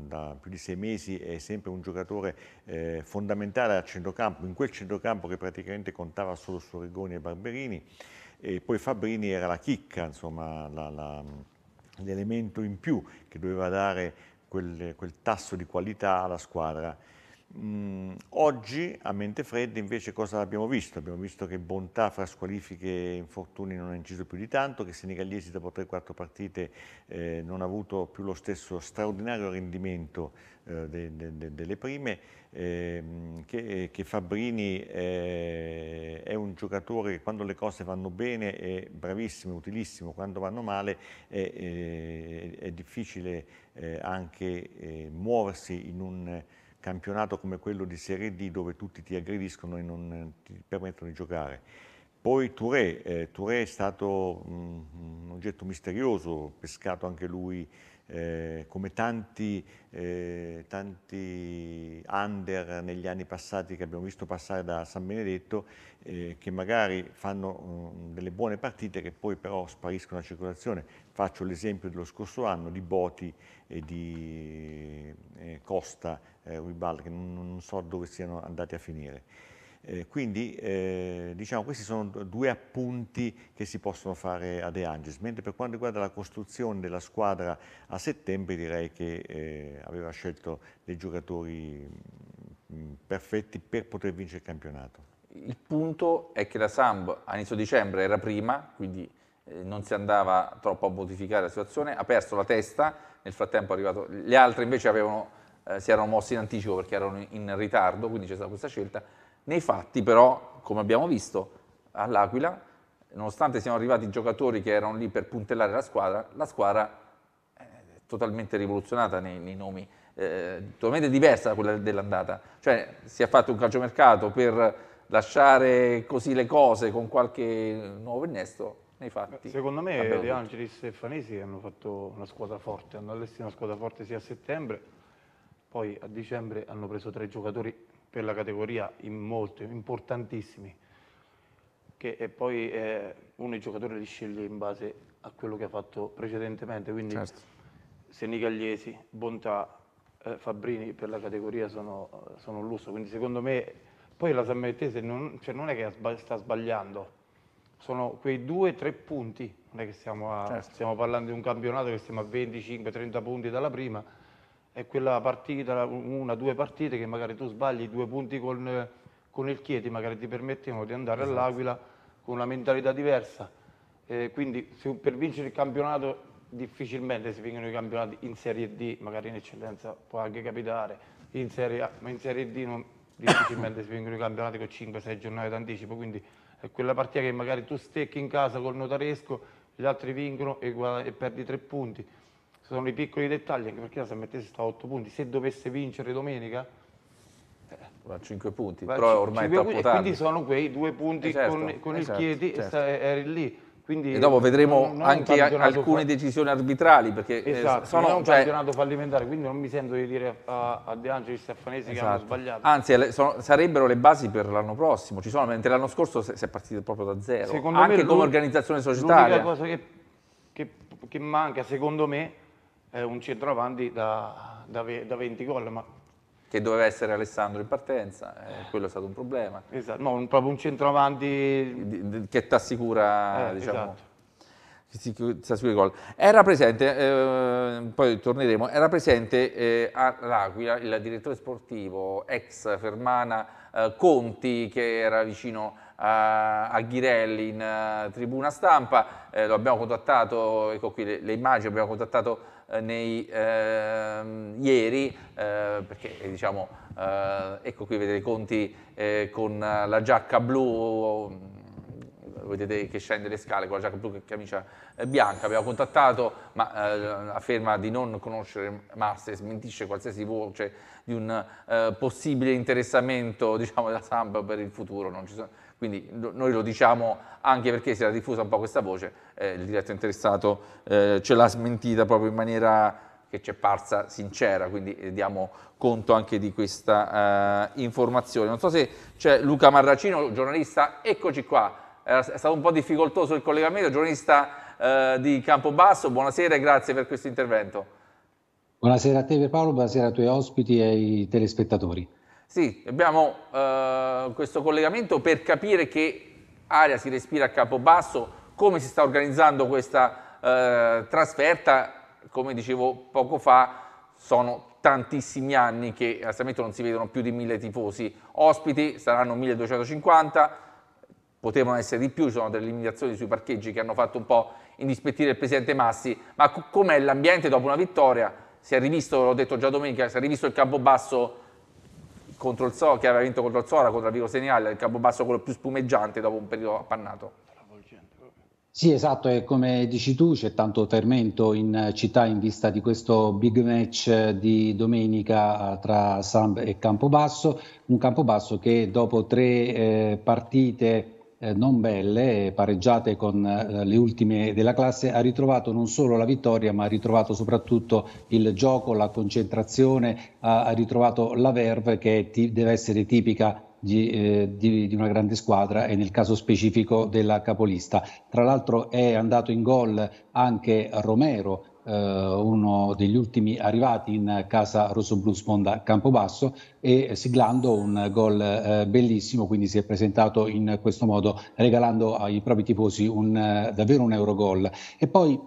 da, più di sei mesi è sempre un giocatore eh, fondamentale al centrocampo, in quel centrocampo che praticamente contava solo su Rigoni e Barberini. E poi Fabrini era la chicca, insomma, l'elemento in più che doveva dare quel, quel tasso di qualità alla squadra Mm, oggi a mente fredda invece cosa abbiamo visto? Abbiamo visto che bontà fra squalifiche e infortuni non ha inciso più di tanto, che Senegaliesi dopo 3-4 partite eh, non ha avuto più lo stesso straordinario rendimento eh, de, de, de, delle prime, eh, che, che, Fabrini eh, è un giocatore che quando le cose vanno bene è bravissimo, utilissimo, quando vanno male è, è, eh, è difficile eh, anche muoversi in un campionato come quello di Serie D dove tutti ti aggrediscono e non eh, ti permettono di giocare. Poi Touré, eh, Touré è stato mh, mm, un oggetto misterioso, pescato anche lui eh, come tanti, eh, tanti, under negli anni passati che abbiamo visto passare da San Benedetto, eh, che magari fanno mh, mm, delle buone partite che poi però spariscono la circolazione. Faccio l'esempio dello scorso anno di Boti e di eh, Costa, eh, Ribal, che non, non so dove siano andati a finire. Eh, quindi eh, diciamo, questi sono due appunti che si possono fare a De Angelis, mentre per quanto riguarda la costruzione della squadra a settembre direi che eh, aveva scelto dei giocatori mm, mm, perfetti per poter vincere il campionato. Il
punto è che la Samb a inizio dicembre era prima, quindi eh, non si andava troppo a modificare la situazione, ha perso la testa, nel frattempo è arrivato, gli altri invece avevano, eh, si erano mossi in anticipo perché erano in ritardo, quindi c'è stata questa scelta, nei fatti però, come abbiamo visto, all'Aquila, nonostante siano arrivati giocatori che erano lì per puntellare la squadra, la squadra eh, è totalmente rivoluzionata nei, nei nomi, eh, totalmente diversa da quella dell'andata. Cioè si è fatto un calciomercato per lasciare così le cose con qualche nuovo innesto nei fatti. Secondo me De
Angelis e Fanesi hanno fatto una squadra forte, hanno allestito una squadra forte sia a settembre, poi a dicembre hanno preso tre giocatori per la categoria in molti, importantissimi, che è poi eh, uno i giocatori li sceglie in base a quello che ha fatto precedentemente, quindi certo. Senigagliesi, Bontà, eh, Fabbrini per la categoria sono, sono, un lusso, quindi secondo me poi la Sammettese non, cioè non è che sta sbagliando, sono quei due o tre punti, non è che stiamo, a, certo. stiamo parlando di un campionato che stiamo a 25-30 punti dalla prima, è quella partita, una, due partite che magari tu sbagli due punti con, con il Chieti, magari ti permettono di andare esatto. all'Aquila con una mentalità diversa. Eh, quindi se, per vincere il campionato difficilmente si vincono i campionati in Serie D, magari in eccellenza può anche capitare, in Serie A, ma in Serie D non, difficilmente si vincono i campionati con 5-6 giornate d'anticipo, quindi è quella partita che magari tu stecchi in casa col notaresco, gli altri vincono e, e perdi tre punti sono i piccoli dettagli, anche perché se mettesse sta a 8 punti, se dovesse vincere domenica...
Eh, a 5 punti, va però ormai è troppo punti, Quindi sono
quei due punti eh certo, con, con eh il certo, Chieti, certo. eri lì. Quindi e dopo vedremo non, non anche alcune
decisioni arbitrali perché eh, esatto, sono non un cioè... campionato
fallimentare quindi non mi sento di dire a, a De Angeli Stefanesi esatto. che hanno esatto. sbagliato
anzi sono, sarebbero le basi per l'anno prossimo ci sono mentre l'anno scorso si è partito proprio da zero Secondo anche me, come organizzazione societaria l'unica
cosa che, che, che manca secondo me eh, un centravanti da, da, da 20 gol. Ma... Che doveva essere
Alessandro in partenza, eh, quello è stato un problema. Esatto, no, un, proprio un centravanti... Che ti assicura, eh, diciamo... Esatto. Era presente, eh, poi torneremo, era presente eh, all'Aquila il direttore sportivo ex Fermana eh, Conti che era vicino a, a Ghirelli in uh, tribuna stampa, eh, lo abbiamo contattato, ecco qui le, le immagini, abbiamo contattato eh, nei, ehm, ieri, eh, perché eh, diciamo, ecco qui vedete i conti con la giacca blu, mm, vedete che scende le scale con la giacca blu e camicia bianca, abbiamo contattato, ma eh, afferma di non conoscere Massa smentisce qualsiasi voce di un eh, possibile interessamento diciamo, della Samba per il futuro, non ci sono, quindi noi lo diciamo anche perché si era diffusa un po' questa voce, eh, il diretto interessato eh, ce l'ha smentita proprio in maniera che ci è parsa sincera, quindi eh, diamo conto anche di questa eh, informazione. Non so se c'è Luca Marracino, giornalista, eccoci qua, è stato un po' difficoltoso il collegamento, giornalista eh, di Campobasso, buonasera e grazie per questo intervento.
Buonasera a te Paolo, buonasera ai tuoi ospiti e ai telespettatori.
Sì, abbiamo eh, questo collegamento per capire che aria si respira a Capobasso, come si sta organizzando questa eh, trasferta, come dicevo poco fa, sono tantissimi anni che a Sametto non si vedono più di mille tifosi ospiti, saranno 1250, potevano essere di più, ci sono delle limitazioni sui parcheggi che hanno fatto un po' indispettire il presidente Massi, ma com'è l'ambiente dopo una vittoria? Si è rivisto, l'ho detto già domenica, si è rivisto il Campobasso contro il So, che aveva vinto contro il Sora, contro la Vico Senial, il campo Campobasso quello più spumeggiante dopo un periodo appannato.
Sì, esatto, e come dici tu c'è tanto fermento in città in vista di questo big match di domenica eh, tra Samb e Campobasso, un Campobasso che dopo tre eh, partite eh, non belle, pareggiate con eh, le ultime della classe, ha ritrovato non solo la vittoria, ma ha ritrovato soprattutto il gioco, la concentrazione, ha, ritrovato la verve che deve essere tipica di, eh, di, di, una grande squadra e nel caso specifico della capolista. Tra l'altro è andato in gol anche Romero eh, uno degli ultimi arrivati in casa Rosoblu Sponda Campobasso e siglando un gol eh, bellissimo, quindi si è presentato in questo modo regalando ai propri tifosi un, eh, davvero un Eurogol. E poi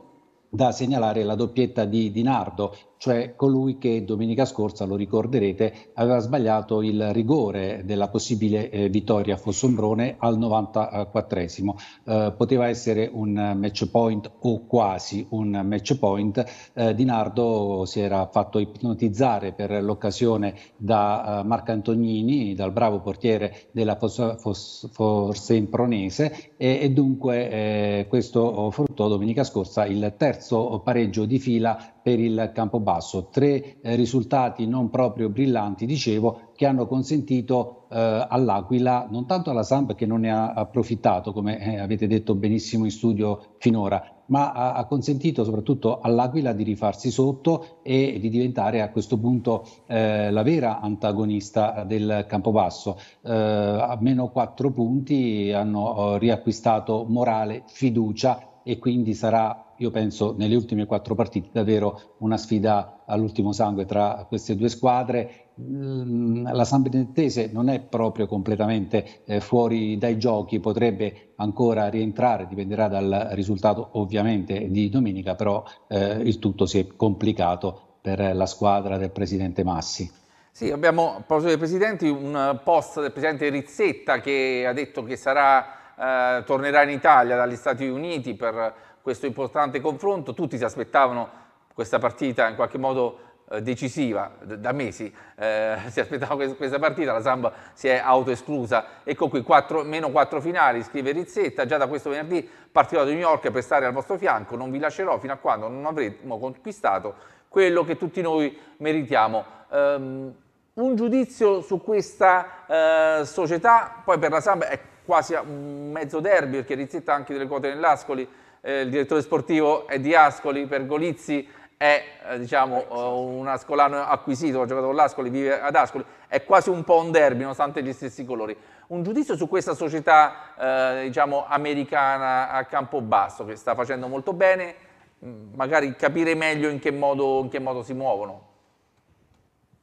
da segnalare la doppietta di Di Nardo cioè colui che domenica scorsa, lo ricorderete, aveva sbagliato il rigore della possibile eh, vittoria a Fossombrone al 94 Eh, poteva essere un match point o quasi un match point. Eh, Di Nardo si era fatto ipnotizzare per l'occasione da eh, Marco Antonini, dal bravo portiere della Foss- Foss- Forsempronese e, e dunque eh, questo fruttò domenica scorsa il terzo pareggio di fila per il campo basso. Tre eh, risultati non proprio brillanti, dicevo, che hanno consentito eh, all'Aquila, non tanto alla Samp che non ne ha approfittato, come eh, avete detto benissimo in studio finora, ma ha, ha consentito soprattutto all'Aquila di rifarsi sotto e di diventare a questo punto eh, la vera antagonista del campo Campobasso. Eh, a meno quattro punti hanno eh, riacquistato morale, fiducia e quindi sarà io penso nelle ultime quattro partite davvero una sfida all'ultimo sangue tra queste due squadre. Mm, la San Benedetese non è proprio completamente eh, fuori dai giochi, potrebbe ancora rientrare, dipenderà dal risultato ovviamente di domenica, però eh, il tutto si è complicato per la squadra del presidente Massi.
Sì, abbiamo a proposito dei presidenti un post del presidente Rizzetta che ha detto che sarà, eh, tornerà in Italia dagli Stati Uniti per questo importante confronto, tutti si aspettavano questa partita in qualche modo eh, decisiva da mesi eh, si aspettava questa, partita la Samba si è autoesclusa ecco qui 4, meno quattro finali scrive Rizzetta già da questo venerdì partirò da New York per stare al vostro fianco non vi lascerò fino a quando non avremo conquistato quello che tutti noi meritiamo um, un giudizio su questa uh, società poi per la Samba è quasi un mezzo derby perché Rizzetta ha anche delle quote nell'Ascoli eh, il direttore sportivo è di Ascoli, Pergolizzi è eh, diciamo, eh, un ascolano acquisito, ha giocato con l'Ascoli, vive ad Ascoli, è quasi un po' un derby nonostante gli stessi colori. Un giudizio su questa società eh, diciamo, americana a campo basso che sta facendo molto bene, mm, magari capire meglio in che modo, in che modo si muovono.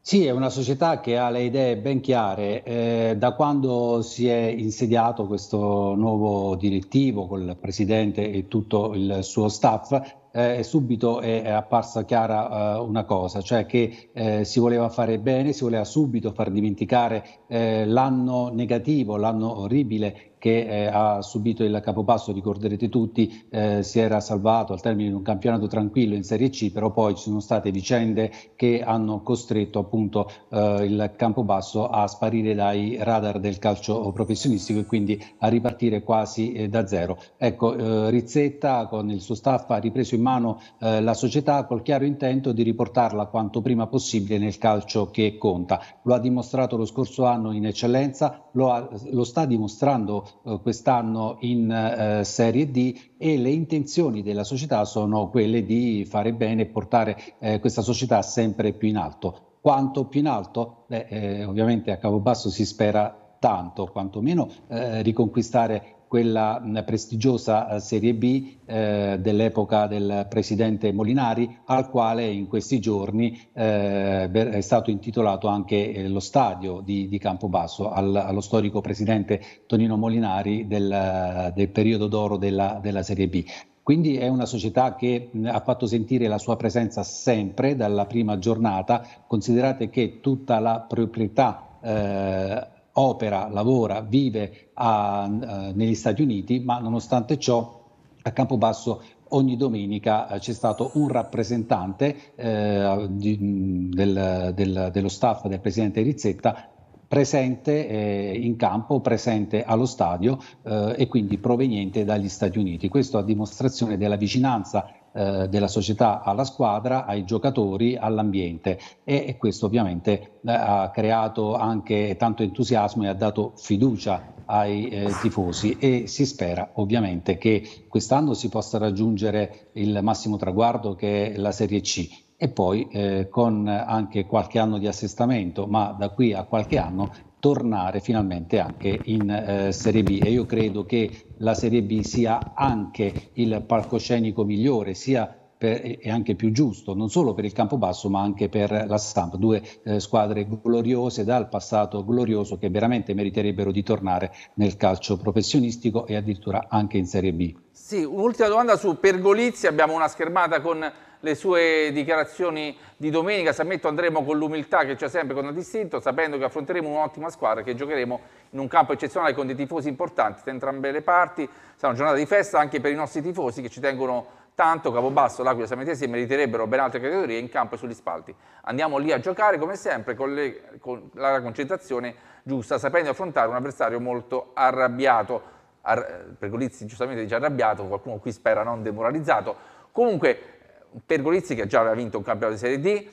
Sì, è una società che ha le idee ben chiare. Eh, da quando si è insediato questo nuovo direttivo col presidente e tutto il suo staff, eh, subito è, apparsa chiara eh, una cosa, cioè che eh, si voleva fare bene, si voleva subito far dimenticare eh, l'anno negativo, l'anno orribile che eh, ha subito il capopasso, ricorderete tutti, eh, si era salvato al termine di un campionato tranquillo in Serie C, però poi ci sono state vicende che hanno costretto appunto eh, il Campobasso a sparire dai radar del calcio professionistico e quindi a ripartire quasi eh, da zero. Ecco, eh, Rizzetta con il suo staff ha ripreso in mano eh, la società col chiaro intento di riportarla quanto prima possibile nel calcio che conta. Lo ha dimostrato lo scorso anno in eccellenza, lo, ha, lo sta dimostrando eh, quest'anno in eh, Serie D e le intenzioni della società sono quelle di fare bene e portare eh, questa società sempre più in alto. Quanto più in alto? Beh, eh, ovviamente a Capobasso si spera tanto, quantomeno eh, riconquistare quella prestigiosa eh, Serie B eh, dell'epoca del presidente Molinari, al quale in questi giorni eh, è stato intitolato anche eh, lo stadio di, di Campobasso, al, allo storico presidente Tonino Molinari del, eh, del periodo d'oro della, della Serie B. Quindi è una società che ha fatto sentire la sua presenza sempre dalla prima giornata, considerate che tutta la proprietà eh, opera, lavora, vive a, eh, negli Stati Uniti, ma nonostante ciò a Campobasso ogni domenica eh, c'è stato un rappresentante eh, di, del, del, dello staff del presidente Rizzetta presente eh, in campo, presente allo stadio eh, e quindi proveniente dagli Stati Uniti. Questo a dimostrazione della vicinanza eh, della società alla squadra, ai giocatori, all'ambiente e, e questo ovviamente eh, ha creato anche tanto entusiasmo e ha dato fiducia ai eh, tifosi e si spera ovviamente che quest'anno si possa raggiungere il massimo traguardo che è la Serie C e poi eh, con anche qualche anno di assestamento, ma da qui a qualche anno tornare finalmente anche in eh, Serie B e io credo che la Serie B sia anche il palcoscenico migliore, sia per, e anche più giusto, non solo per il campo basso, ma anche per la Stampa, due eh, squadre gloriose dal passato glorioso che veramente meriterebbero di tornare nel calcio professionistico e addirittura anche in Serie B.
Sì, un'ultima domanda su Pergolizzi, abbiamo una schermata con le sue dichiarazioni di domenica, Sammetto andremo con l'umiltà che c'è sempre con il distinto, sapendo che affronteremo un'ottima squadra, che giocheremo in un campo eccezionale con dei tifosi importanti da entrambe le parti, sarà una giornata di festa anche per i nostri tifosi che ci tengono tanto Capobasso, L'Aquila e Sametesi meriterebbero ben altre categorie in campo e sugli spalti. Andiamo lì a giocare come sempre con, le, con la concentrazione giusta, sapendo affrontare un avversario molto arrabbiato. Ar, Pergolizzi giustamente dice arrabbiato, qualcuno qui spera non demoralizzato. Comunque Pergolizzi che già aveva vinto un campionato di Serie D,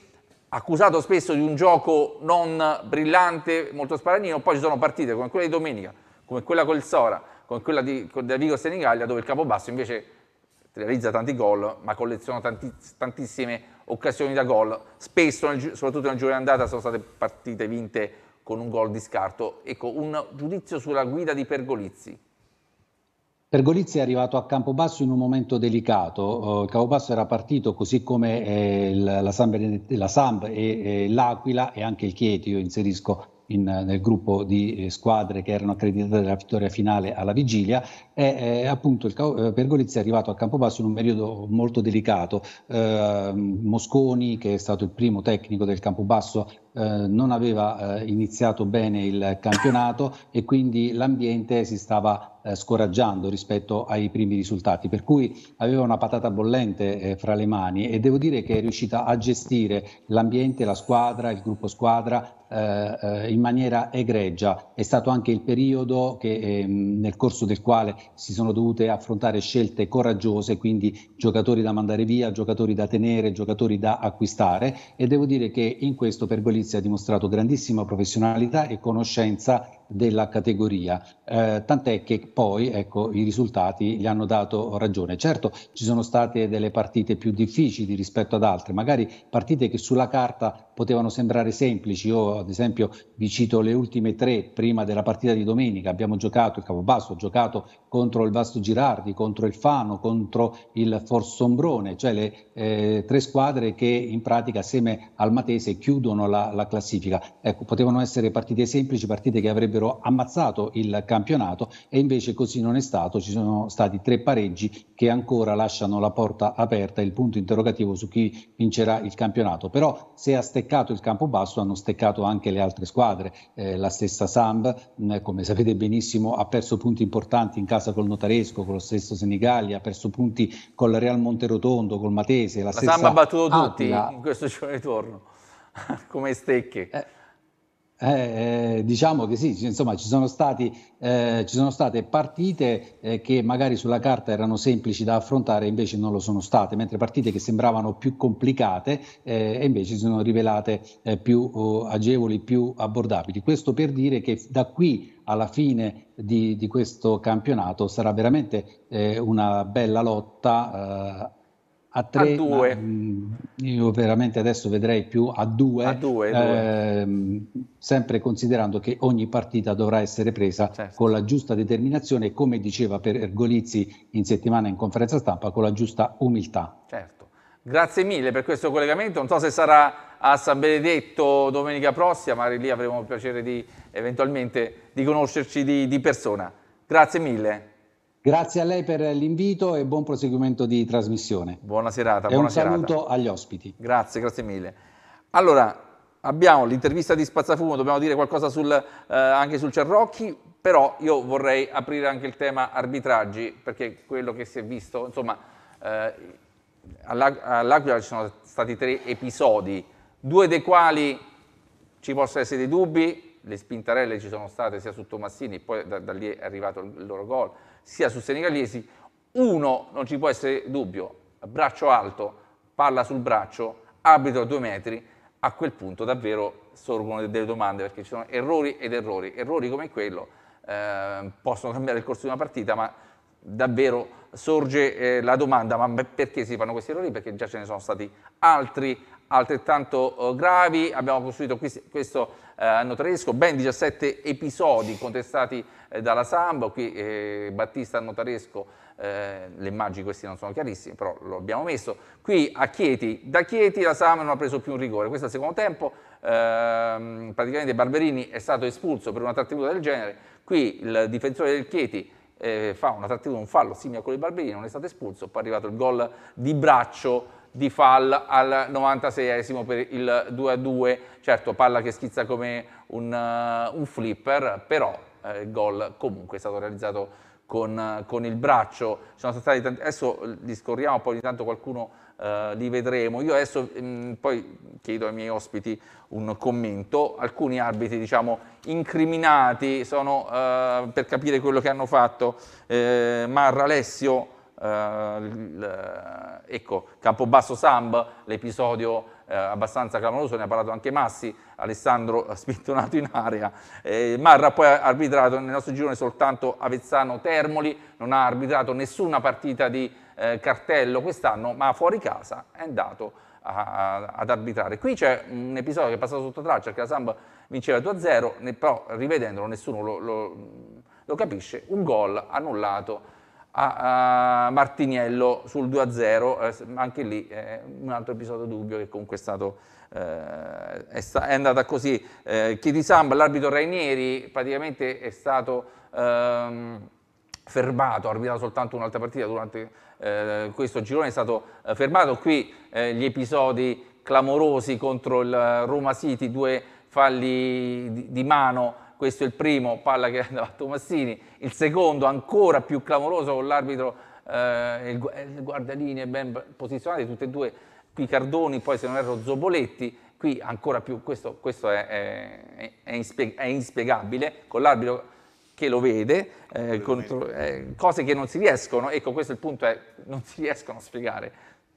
accusato spesso di un gioco non brillante, molto sparanino, poi ci sono partite come quella di domenica, come quella col Sora, come quella di, con Davigo Senigallia, dove il Capobasso invece realizza tanti gol, ma colleziona tanti, tantissime occasioni da gol, spesso, nel, soprattutto nel giro andata, sono state partite vinte con un gol di scarto. Ecco, un giudizio sulla guida di Pergolizzi.
Per Pergolizzi è arrivato a Campobasso in un momento delicato. Uh, Campobasso era partito così come eh, la, Samb, la Samb e, e, l'Aquila e anche il Chieti, io inserisco in, nel gruppo di eh, squadre che erano accreditate alla vittoria finale alla vigilia, e, eh, appunto il, eh, Pergolizzi è arrivato a Campobasso in un periodo molto delicato. Eh, Mosconi, che è stato il primo tecnico del Campobasso, eh, non aveva eh, iniziato bene il campionato e quindi l'ambiente si stava eh, scoraggiando rispetto ai primi risultati, per cui aveva una patata bollente fra le mani e devo dire che è riuscita a gestire l'ambiente, la squadra, il gruppo squadra in maniera egregia. È stato anche il periodo che, ehm, nel corso del quale si sono dovute affrontare scelte coraggiose, quindi giocatori da mandare via, giocatori da tenere, giocatori da acquistare e devo dire che in questo Pergolizzi ha dimostrato grandissima professionalità e conoscenza della categoria, eh, tant'è che poi ecco, i risultati gli hanno dato ragione. Certo ci sono state delle partite più difficili rispetto ad altre, magari partite che sulla carta potevano sembrare semplici, io ad esempio vi cito le ultime tre prima della partita di domenica, abbiamo giocato il Capobasso, ho giocato contro il Vasto Girardi, contro il Fano, contro il Forsombrone, cioè le eh, tre squadre che in pratica assieme al Matese chiudono la, la classifica. Ecco, potevano essere partite semplici, partite che avrebbero avrebbero ammazzato il campionato e invece così non è stato, ci sono stati tre pareggi che ancora lasciano la porta aperta, il punto interrogativo su chi vincerà il campionato, però se ha steccato il campo basso hanno steccato anche le altre squadre, eh, la stessa Samb come sapete benissimo ha perso punti importanti in casa col Notaresco, con lo stesso Senigallia, ha perso punti col Real Monterotondo, col Matese, la, la stessa Samb ha battuto tutti in
questo giro di torno come stecche. Eh.
Eh, eh, diciamo che sì, insomma ci sono, stati, eh, ci sono state partite eh, che magari sulla carta erano semplici da affrontare e invece non lo sono state, mentre partite che sembravano più complicate eh, invece si sono rivelate eh, più oh, agevoli, più abbordabili. Questo per dire che da qui alla fine di, di questo campionato sarà veramente eh, una bella lotta a tre, a 2 ma, mm, io veramente adesso vedrei più a due, a 2, 2. Ehm, sempre considerando che ogni partita dovrà essere presa certo. con la giusta determinazione e come diceva per Ergolizzi in settimana in conferenza stampa con la giusta umiltà
certo grazie mille per questo collegamento non so se sarà a San Benedetto domenica prossima magari lì avremo il piacere di eventualmente di conoscerci di, di persona grazie mille
Grazie a lei per l'invito e buon proseguimento di trasmissione.
Buona serata. E buona un saluto
agli ospiti.
Grazie, grazie mille. Allora, abbiamo l'intervista di Spazzafumo, dobbiamo dire qualcosa sul, eh, anche sul Cerrocchi, però io vorrei aprire anche il tema arbitraggi, perché quello che si è visto, insomma, eh, all'Aquila ci sono stati tre episodi, due dei quali ci possono essere dei dubbi, le spintarelle ci sono state sia su Tomassini, poi da, da lì è arrivato il loro gol, sia su senegalesi, uno non ci può essere dubbio, braccio alto, palla sul braccio, abito a due metri, a quel punto davvero sorgono delle domande perché ci sono errori ed errori, errori come quello eh, possono cambiare il corso di una partita ma davvero sorge eh, la domanda ma perché si fanno questi errori? Perché già ce ne sono stati altri altrettanto eh, gravi, abbiamo costruito questo eh, notaresco, ben 17 episodi contestati eh, dalla Sambo, qui eh, Battista Notaresco, le immagini queste non sono chiarissime, però lo abbiamo messo, qui a Chieti, da Chieti la Sambo non ha preso più un rigore, questo è il secondo tempo, ehm, praticamente Barberini è stato espulso per una trattenuta del genere, qui il difensore del Chieti fa una trattenuta, un fallo simile a quello di Barberini, non è stato espulso, poi è arrivato il gol di braccio, di Fall al 96esimo per il 2-2, certo palla che schizza come un, uh, un flipper, però eh, il gol comunque è stato realizzato con, uh, con il braccio. Tanti... adesso eh, li scorriamo, poi ogni tanto qualcuno uh, li vedremo. Io adesso mh, mm, poi chiedo ai miei ospiti un commento. Alcuni arbitri, diciamo, incriminati sono per capire quello che hanno fatto. Marra, Alessio, eh, ecco, Campobasso Samb, l'episodio eh, abbastanza clamoroso, ne ha parlato anche Massi, Alessandro spintonato in area, eh, Marra poi ha arbitrato nel nostro girone soltanto Avezzano Termoli, non ha arbitrato nessuna partita di eh, cartello quest'anno, ma fuori casa è andato a, a, ad arbitrare. Qui c'è un episodio che è passato sotto traccia, che la Samb vinceva 2-0, però rivedendolo nessuno lo, lo, lo capisce, un gol annullato a, a Martiniello sul 2-0, eh, anche lì eh, un altro episodio dubbio che comunque è stato eh, è, sta, è, andata così. Eh, Chitisamba, l'arbitro Rainieri, praticamente è stato ehm, fermato, ha arbitrato soltanto un'altra partita durante eh, questo girone, è stato eh, fermato. Qui eh, gli episodi clamorosi contro il Roma City, due falli di, di mano questo è il primo, palla che andava a Tomassini, il secondo ancora più clamoroso con l'arbitro, eh, il, il guardalinee ben posizionati, tutti e due qui Cardoni, poi se non erro Zoboletti, qui ancora più, questo, questo è, è, è, inspieg è, inspiegabile, con l'arbitro che lo vede, eh, contro, eh, cose che non si riescono, ecco questo è il punto, è, non si riescono a spiegare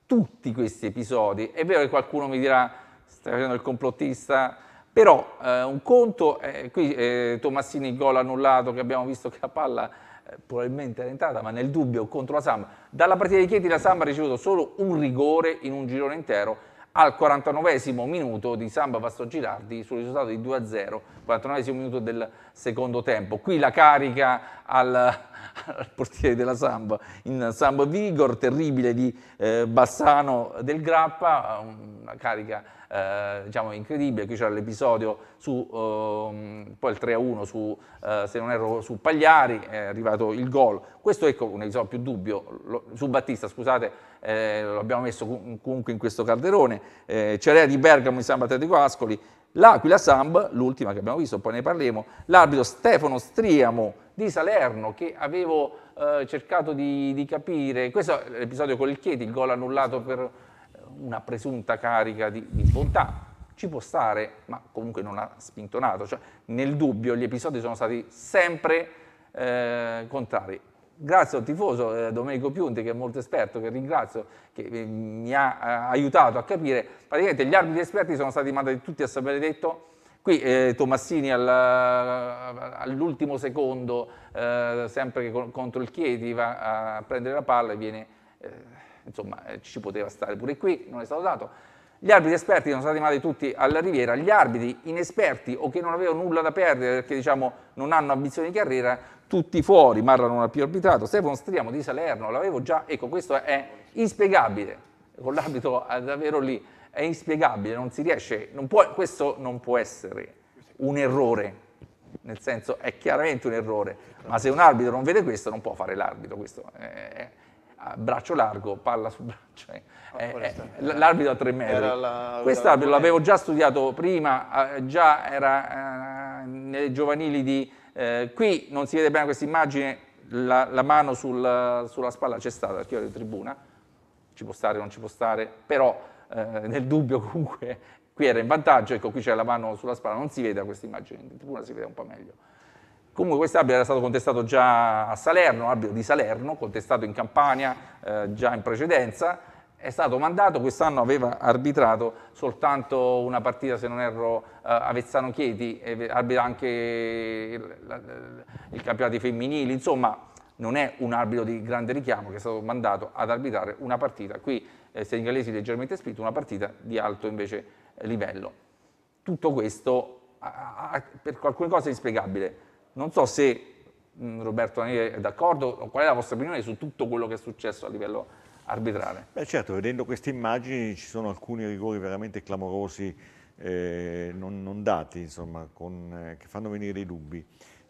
tutti questi episodi, è vero che qualcuno mi dirà stai facendo il complottista, però eh, un conto, eh, qui eh, Tomassini gol annullato che abbiamo visto che la palla eh, probabilmente era entrata, ma nel dubbio contro la Samba. Dalla partita di Chieti la Samba ha ricevuto solo un rigore in un girone intero al 49 minuto di Samba Vasto Girardi sul risultato di 2-0, 49 minuto del secondo tempo. Qui la carica al, al portiere della Samba, in Samba Vigor, terribile di eh, Bassano del Grappa, una carica eh, diciamo incredibile, qui c'era l'episodio su, eh, poi il 3-1 su, eh, se non erro, su Pagliari, è arrivato il gol. Questo ecco un episodio più dubbio, lo, su Battista, scusate, eh, lo abbiamo messo comunque in questo calderone, eh, Cerea di Bergamo in Samba Atletico Ascoli, l'Aquila Samb, l'ultima che abbiamo visto, poi ne parliamo, l'arbitro Stefano Striamo di Salerno che avevo eh, cercato di, di, capire, questo è l'episodio con il Chieti, il gol annullato per una presunta carica di, di bontà, ci può stare, ma comunque non ha spintonato, cioè nel dubbio gli episodi sono stati sempre eh, contrari. Grazie al tifoso eh, Domenico Piunti, che è molto esperto, che ringrazio, che eh, mi ha eh, aiutato a capire. Praticamente gli arbitri esperti sono stati mandati tutti a sapere detto, Qui eh, Tomassini al, eh, all'ultimo secondo, eh, sempre contro il Chieti, va a prendere la palla e viene, eh, insomma, eh, ci poteva stare pure qui, non è stato dato. Gli arbitri esperti sono stati mandati tutti alla Riviera, gli arbitri inesperti o che non avevano nulla da perdere perché diciamo, non hanno ambizioni di carriera tutti fuori, Marra non ha più arbitrato, Stefano Striamo di Salerno, l'avevo già, ecco questo è inspiegabile, con l'abito davvero lì, è inspiegabile, non si riesce, non può, questo non può essere un errore, nel senso è chiaramente un errore, ma se un arbitro non vede questo non può fare l'arbitro, questo è, braccio largo, palla su braccio, eh, l'arbitro a tre metri. Quest'arbitro l'avevo già studiato prima, eh, già era eh, nelle giovanili di eh, qui non si vede bene questa immagine, la, la mano sul, sulla spalla c'è stata perché io ero in tribuna, ci può stare o non ci può stare, però eh, nel dubbio comunque qui era in vantaggio, ecco qui c'è la mano sulla spalla, non si vede questa immagine, in tribuna si vede un po' meglio. Comunque questo quest'arbitro era stato contestato già a Salerno, arbitro di Salerno, contestato in Campania eh, già in precedenza, è stato mandato, quest'anno aveva arbitrato soltanto una partita, se non erro, eh, Avezzano-Chieti, arbitra anche il, il campionato femminile, insomma non è un arbitro di grande richiamo che è stato mandato ad arbitrare una partita, qui eh, senegalesi leggermente spinto, una partita di alto invece eh, livello. Tutto questo a, a, per alcune cose è inspiegabile, non so se mh, Roberto Daniele è d'accordo, qual è la vostra opinione su tutto quello che è successo a livello
arbitrale. Beh certo, vedendo queste immagini ci sono alcuni rigori veramente clamorosi eh, non, non, dati, insomma, con, eh, che fanno venire i dubbi.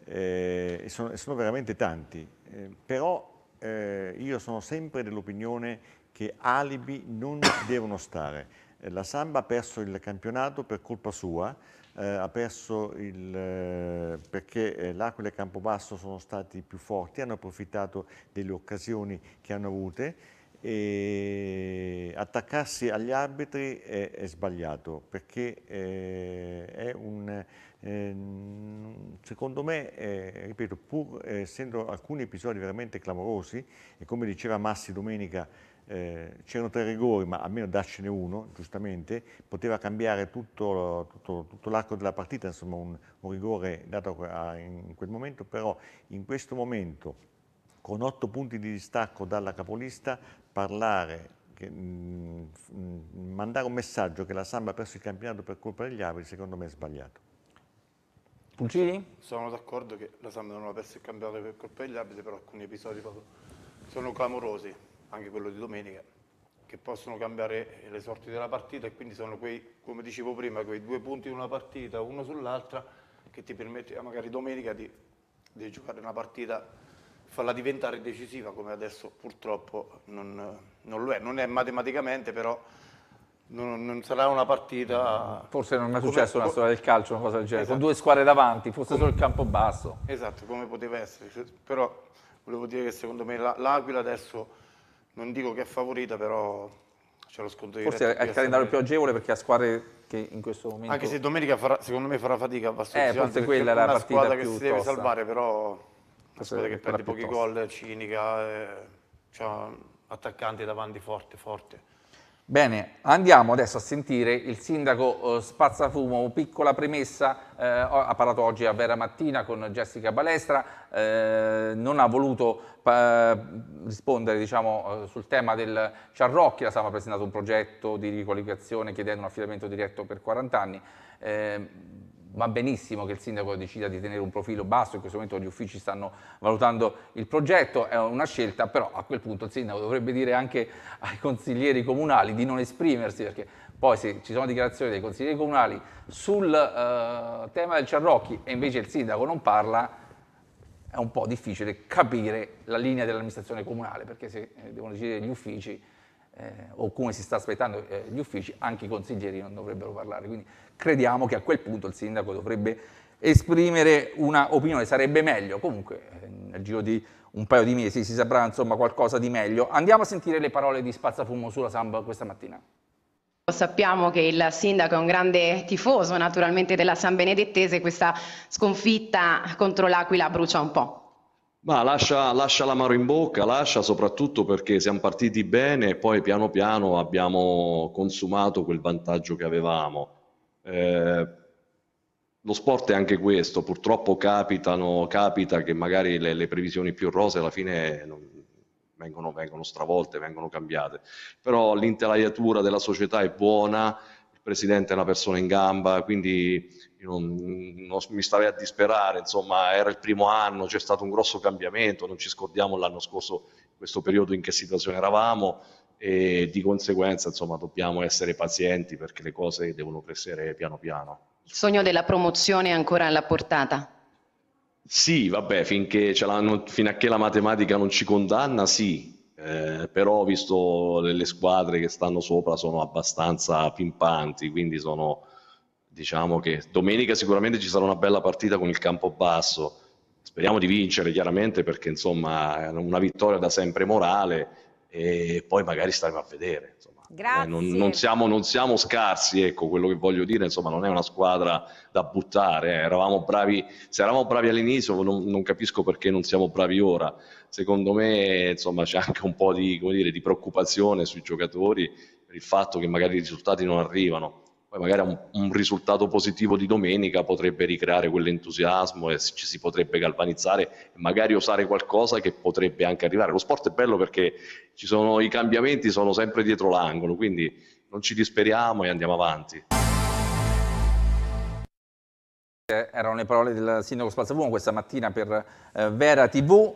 Eh, e, sono, sono, veramente tanti. Eh, però eh, io sono sempre dell'opinione che alibi non devono stare. Eh, la Samba ha perso il campionato per colpa sua, ha perso il, perché l'Aquila e Campobasso sono stati più forti, hanno approfittato delle occasioni che hanno avute e attaccarsi agli arbitri è, è sbagliato perché eh, è un eh, secondo me eh, ripeto pur eh, essendo alcuni episodi veramente clamorosi e come diceva Massi domenica eh, c'erano tre rigori ma almeno darcene uno giustamente poteva cambiare tutto, tutto, tutto l'arco della partita insomma un, un rigore dato a, in quel momento però in questo momento con otto punti di distacco dalla capolista parlare, che, mh, mm, mh, mm, mandare un messaggio che la Samba ha perso il campionato per colpa degli arbitri, secondo me è sbagliato. Puccini?
Sono d'accordo che la Samba non ha perso il campionato per colpa degli arbitri, però alcuni episodi sono clamorosi, anche quello di domenica, che possono cambiare le sorti della partita e quindi sono quei, come dicevo prima, quei due punti di una partita, uno sull'altra, che ti permette magari domenica di, di giocare una partita farla diventare decisiva come adesso purtroppo non, non lo è, non è matematicamente però non, non, sarà una partita... Forse
non è successo come, nella storia del calcio una cosa del genere, esatto. con due squadre davanti, forse solo il campo basso.
Esatto, come poteva essere, però volevo dire che secondo me l'Aquila adesso non dico che è favorita però c'è lo scontro Forse è il calendario più
agevole perché ha squadre che in questo momento... Anche se
domenica farà, secondo me farà fatica a Eh, forse quella è la partita squadra che si tosta. deve salvare però
la squadra che perde pochi
gol, cinica, eh, cioè, attaccante davanti forte, forte.
Bene, andiamo adesso a sentire il sindaco eh, Spazzafumo, piccola premessa, eh, ha parlato oggi a Vera Mattina con Jessica Balestra, eh, non ha voluto rispondere diciamo, eh, sul tema del Ciarrocchi, la Sama ha presentato un progetto di riqualificazione chiedendo un affidamento diretto per 40 anni, eh, va benissimo che il sindaco decida di tenere un profilo basso, in questo momento gli uffici stanno valutando il progetto, è una scelta, però a quel punto il sindaco dovrebbe dire anche ai consiglieri comunali di non esprimersi, perché poi se ci sono dichiarazioni dei consiglieri comunali sul eh, tema del Cerrocchi e invece il sindaco non parla, è un po' difficile capire la linea dell'amministrazione comunale, perché se eh, devono decidere gli uffici eh, o come si sta aspettando eh, gli uffici, anche i consiglieri non dovrebbero parlare. Quindi crediamo che a quel punto il sindaco dovrebbe esprimere un'opinione, sarebbe meglio. Comunque eh, nel giro di un paio di mesi si saprà insomma qualcosa di meglio. Andiamo a sentire le parole di Spazzafumo sulla Samba questa mattina.
Sappiamo che il sindaco è un grande tifoso naturalmente della San Benedettese, questa
sconfitta contro l'Aquila brucia un po'.
Ma lascia, lascia l'amaro in bocca, lascia soprattutto perché siamo partiti bene e poi piano piano abbiamo consumato quel vantaggio che avevamo. Eh, lo sport è anche questo, purtroppo capitano, capita che magari le, le previsioni più rose alla fine non, vengono, vengono stravolte, vengono cambiate, però l'intelaiatura della società è buona presidente è una persona in gamba, quindi non, non, mi starei a disperare, insomma era il primo anno, c'è stato un grosso cambiamento, non ci scordiamo l'anno scorso questo periodo in che situazione eravamo e di conseguenza insomma dobbiamo essere pazienti perché le cose devono crescere piano piano.
Il sogno della promozione è ancora alla portata?
Sì, vabbè, finché ce fino a che la matematica non ci condanna, sì, eh, però visto le, le, squadre che stanno sopra sono abbastanza pimpanti, quindi sono, diciamo che domenica sicuramente ci sarà una bella partita con il campo basso, speriamo di vincere chiaramente perché insomma è una vittoria da sempre morale e poi magari staremo a vedere. Insomma. Grazie. Eh, non, non, siamo, non, siamo, scarsi, ecco quello che voglio dire, insomma non è una squadra da buttare, eh. eravamo bravi, se eravamo bravi all'inizio non, non, capisco perché non siamo bravi ora, secondo me insomma, c'è anche un po' di, dire, di preoccupazione sui giocatori per il fatto che magari i risultati non arrivano poi magari un, un risultato positivo di domenica potrebbe ricreare quell'entusiasmo e ci si potrebbe galvanizzare e magari usare qualcosa che potrebbe anche arrivare. Lo sport è bello perché sono, i cambiamenti sono sempre dietro l'angolo, quindi non ci disperiamo e andiamo avanti.
Eh, erano le parole del sindaco Spalzabuono questa mattina per eh, Vera TV,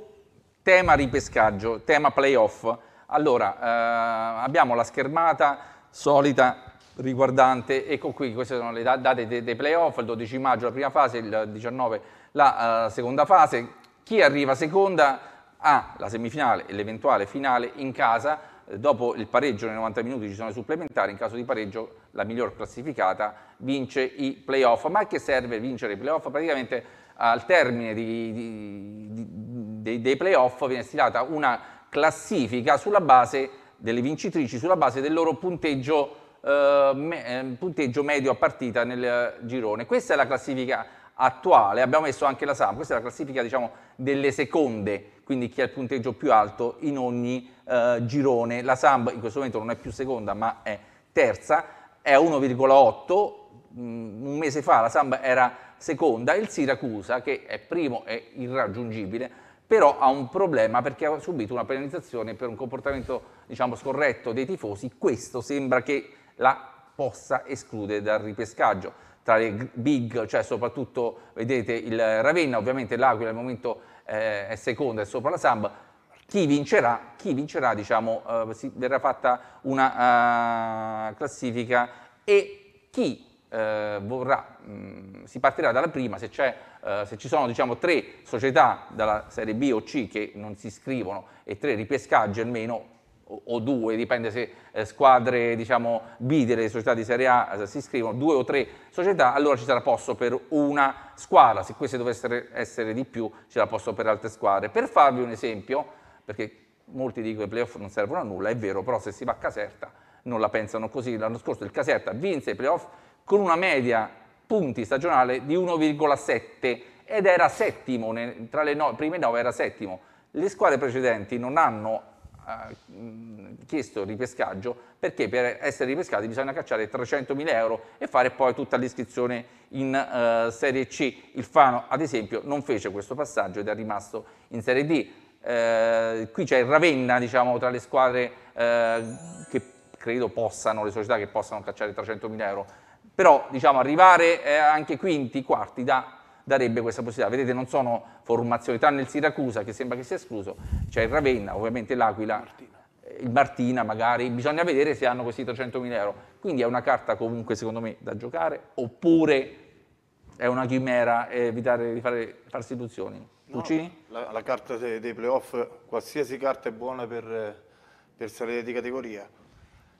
tema ripescaggio, tema playoff. Allora, eh, abbiamo la schermata solita riguardante, ecco qui, queste sono le date dei playoff, il 12 maggio la prima fase, il 19 la uh, seconda fase, chi arriva seconda ha la semifinale e l'eventuale finale in casa, eh, dopo il pareggio nei 90 minuti ci sono i supplementari, in caso di pareggio la miglior classificata vince i playoff, ma a che serve vincere i playoff? Praticamente al termine di, di, di, dei playoff viene stilata una classifica sulla base delle vincitrici, sulla base del loro punteggio eh, me, eh, punteggio medio a partita nel girone. Questa è la classifica attuale, abbiamo messo anche la SAM, questa è la classifica diciamo, delle seconde, quindi chi ha il punteggio più alto in ogni eh, girone. La SAM in questo momento non è più seconda ma è terza, è a 1,8, mm, un mese fa la SAM era seconda, il Siracusa che è primo e irraggiungibile, però ha un problema perché ha subito una penalizzazione per un comportamento diciamo, scorretto dei tifosi, questo sembra che la possa escludere dal ripescaggio. Tra le big, cioè soprattutto vedete il Ravenna, ovviamente l'Aquila al momento eh, è seconda e sopra la Samba, chi vincerà, chi vincerà diciamo, eh, si, verrà fatta una uh, classifica e chi eh, vorrà, mh, mm, si partirà dalla prima, se, eh, se ci sono diciamo, tre società dalla serie B o C che non si iscrivono e tre ripescaggi almeno o, due, dipende se eh, squadre diciamo, B delle società di Serie A eh, si iscrivono, due o tre società, allora ci sarà posto per una squadra, se queste dovessero essere di più ci sarà posto per altre squadre. Per farvi un esempio, perché molti dicono che i playoff non servono a nulla, è vero, però se si va a Caserta non la pensano così, l'anno scorso il Caserta vinse i playoff con una media punti stagionale di 1,7 ed era settimo, tra le no, prime nove era settimo. Le squadre precedenti non hanno chiesto il ripescaggio perché per essere ripescati bisogna cacciare 300.000 euro e fare poi tutta l'iscrizione in eh, Serie C. Il Fano, ad esempio, non fece questo passaggio ed è rimasto in Serie D. Eh, qui c'è il Ravenna, diciamo, tra le squadre eh, che credo possano, le società che possano cacciare 300.000 euro. Però, diciamo, arrivare eh, anche quinti, quarti da, darebbe questa possibilità. Vedete, non sono formazione, tranne il Siracusa che sembra che sia escluso, c'è il Ravenna, ovviamente l'Aquila, eh, il Martina magari, bisogna vedere se hanno questi 300.000 euro. Quindi è una carta comunque secondo me da giocare, oppure è una chimera eh, evitare di fare, farsi illusioni. No,
la, la, carta dei, dei playoff, qualsiasi carta è buona per, per, salire di categoria,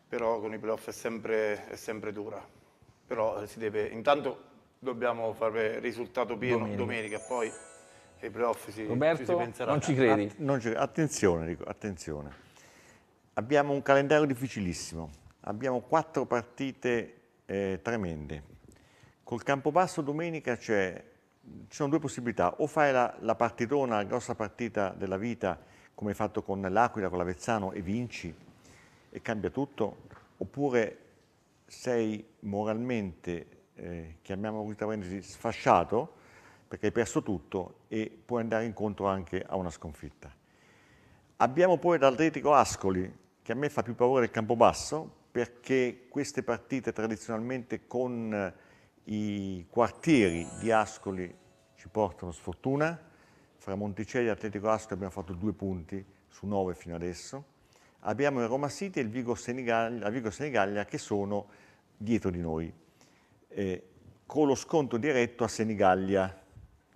però con i playoff è sempre, è sempre dura. Però si deve, intanto dobbiamo fare risultato pieno domenica, domenica poi i prof ci, Roberto, ci penseranno. non ci credi? Att
non ci, attenzione, attenzione. Abbiamo un calendario difficilissimo. Abbiamo quattro partite eh, tremende. Col Campobasso domenica ci sono due possibilità. O fai la, la partitona, la grossa partita della vita, come hai fatto con l'Aquila, con l'Avezzano, e vinci e cambia tutto, oppure sei moralmente, eh, chiamiamolo così, sfasciato, perché hai perso tutto e puoi andare incontro anche a una sconfitta. Abbiamo poi l'Atletico Ascoli, che a me fa più paura del Campobasso, perché queste partite tradizionalmente con eh, i quartieri di Ascoli ci portano sfortuna. Fra Monticelli e Atletico Ascoli abbiamo fatto due punti su nove fino adesso. Abbiamo il Roma City e il Vigo Senigallia, la Vigo Senigallia che sono dietro di noi, eh, con lo sconto diretto a Senigallia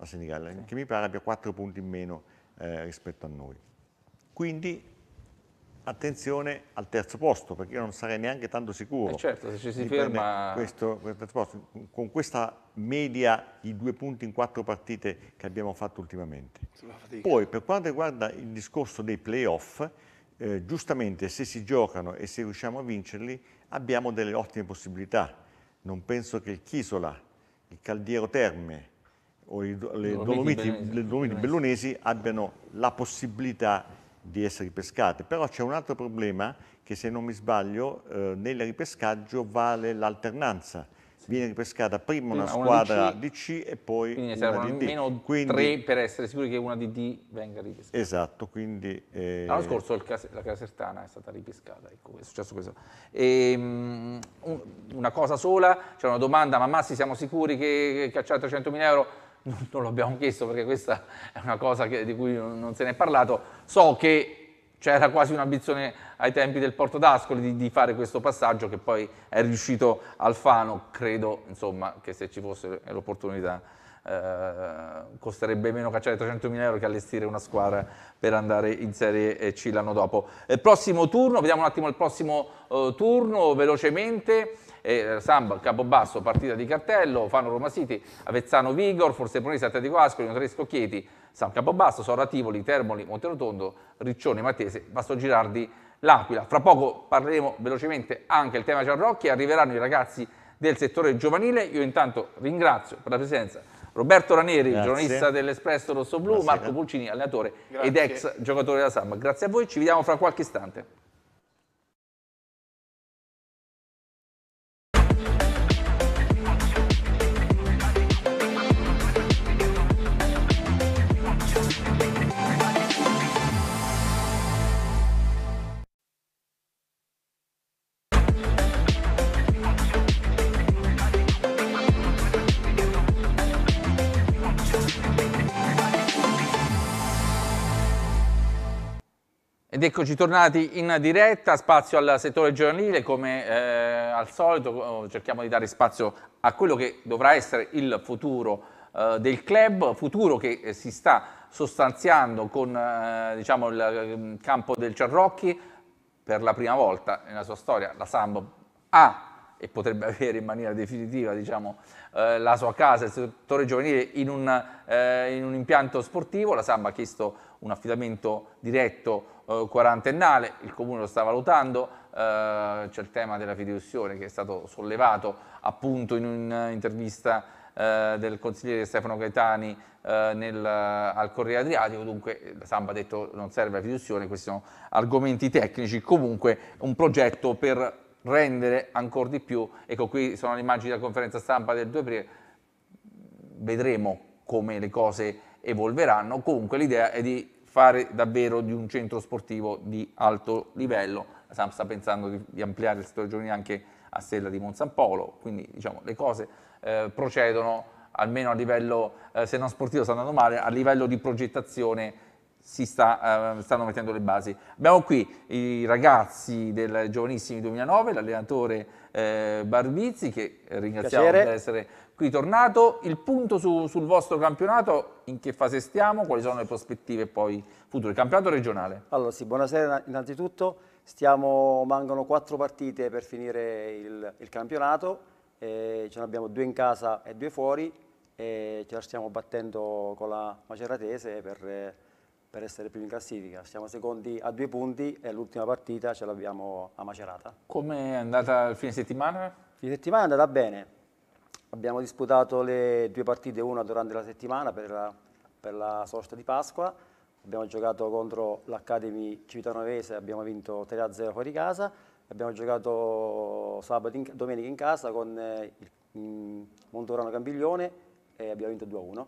la Senigallia, sì. che mi pare abbia 4 punti in meno eh, rispetto a noi. Quindi attenzione al terzo posto, perché io non sarei neanche tanto sicuro. Eh certo, se ci si ferma... Questo, questo posto, con questa media di due punti in quattro partite che abbiamo fatto ultimamente. Poi, per quanto riguarda il discorso dei playoff, eh, giustamente se si giocano e se riusciamo a vincerli, abbiamo delle ottime possibilità. Non penso che il Chisola, il Caldiero Terme, o i, le, Dolomiti, Bellonesi, Dolomiti bellunesi abbiano la possibilità di essere ripescate. Però c'è un altro problema che se non mi sbaglio eh, nel ripescaggio vale l'alternanza. Sì. Viene ripescata prima, prima una squadra una DC, DC, e poi quindi una DD. Almeno quindi, tre
per essere sicuri che una di D venga ripescata.
Esatto, quindi... Eh... L'anno scorso
cas la Casertana è stata ripescata, ecco, è
successo questo. E, ehm, um, una
cosa sola, c'è una domanda, ma Massi siamo sicuri che cacciare 300.000 euro non, non l'abbiamo chiesto perché questa è una cosa che, di cui non, non se ne è parlato, so che c'era quasi un'ambizione ai tempi del Porto d'Ascoli di, di, fare questo passaggio che poi è riuscito Alfano, credo insomma, che se ci fosse l'opportunità eh, costerebbe meno cacciare 300.000 euro che allestire una squadra per andare in Serie C l'anno dopo. Il eh, prossimo turno, vediamo un attimo il prossimo eh, turno velocemente, e eh, Samba, Capobasso, partita di cartello, Fano Roma City, Avezzano Vigor, Forse Ponese Atletico Ascoli, Notresco Chieti, San Capobasso, Sora Termoli, Monterotondo, Riccione, Matese, Basso Girardi, L'Aquila. Fra poco parleremo velocemente anche del tema Gianrocchi, arriveranno i ragazzi del settore giovanile. Io intanto ringrazio per la presenza Roberto Raneri, Grazie. giornalista dell'Espresso Rosso Blu, Marco Pulcini, allenatore Grazie. ed ex giocatore della Samba. Grazie a voi, ci vediamo fra qualche istante. Ed eccoci tornati in diretta, spazio al settore giovanile, come eh, al solito oh, cerchiamo di dare spazio a quello che dovrà essere il futuro eh, del club, futuro che eh, si sta sostanziando con eh, diciamo, il mm, campo del Cerrocchi, per la prima volta nella sua storia la Sambo ha e potrebbe avere in maniera definitiva diciamo, eh, la sua casa, il settore giovanile, in un, eh, in un impianto sportivo. La Samba ha chiesto un affidamento diretto eh, quarantennale, il Comune lo sta valutando, eh, c'è il tema della fideiussione che è stato sollevato appunto in un'intervista eh, del consigliere Stefano Gaetani eh, nel, al Corriere Adriatico, dunque la Samba ha detto non serve la fideiussione, questi sono argomenti tecnici, comunque un progetto per rendere ancora di più, ecco qui sono le immagini della conferenza stampa del 2 aprile, vedremo come le cose evolveranno, comunque l'idea è di fare davvero di un centro sportivo di alto livello. La SAM sta pensando di, di ampliare il settore giovanile anche a Stella di Monsampolo, quindi diciamo, le cose eh, procedono almeno a livello, eh, se non sportivo sta andando male, a livello di progettazione si sta, eh, stanno mettendo le basi. Abbiamo qui i ragazzi del giovanissimi 2009, l'allenatore eh, Barbizzi che ringraziamo Piacere. per essere quindi tornato il punto su, sul vostro campionato, in che fase stiamo, quali sono le prospettive poi future, il campionato regionale.
Allora sì, buonasera innanzitutto, stiamo, mancano quattro partite per finire il, il campionato, eh, ce ne abbiamo due in casa e due fuori e ce la stiamo battendo con la Maceratese per, per essere primi in classifica. Siamo secondi a due punti e l'ultima partita ce l'abbiamo a Macerata.
Come è andata il fine settimana? Il fine settimana
è andata bene, Abbiamo disputato le due partite, una durante la settimana per la, per la sosta di Pasqua, abbiamo giocato contro l'Academy Civitanovese, abbiamo vinto 3-0 fuori casa, abbiamo giocato sabato in, domenica in casa con eh, il mm, Montorano Campiglione e abbiamo vinto 2-1.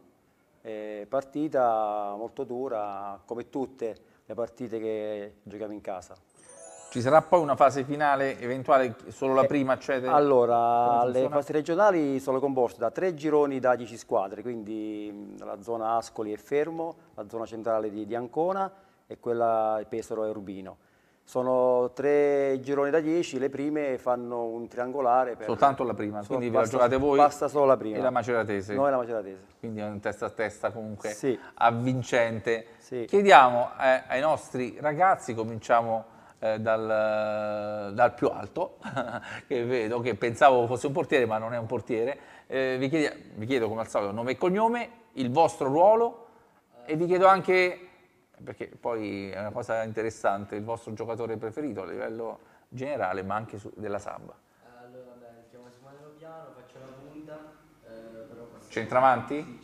Eh, partita molto dura, come tutte le partite che giochiamo in
casa. Ci sarà poi una fase finale eventuale, solo la eh, prima accede? Cioè, allora, le
fasi regionali sono composte da tre gironi da 10 squadre, quindi la zona Ascoli e Fermo, la zona centrale di, di Ancona e quella Pesaro e Urbino. Sono tre gironi da 10, le prime fanno un triangolare. Per... Soltanto la prima, quindi basta, la giocate voi?
Basta solo la prima. E la Maceratese? Noi la Maceratese. Quindi è un testa a testa comunque sì. avvincente. Sì. Chiediamo eh, ai nostri ragazzi, cominciamo eh, dal, eh, dal, più alto, che vedo, che pensavo fosse un portiere, ma non è un portiere. Eh, vi, chiedo, vi, chiedo, come al solito nome e cognome, il vostro ruolo e vi chiedo anche, perché poi è una cosa interessante, il vostro giocatore preferito a livello generale, ma anche su, della Samba. Allora,
beh, chiamo Simone Robiano, faccio la punta. Eh, però... Centravanti? Sì.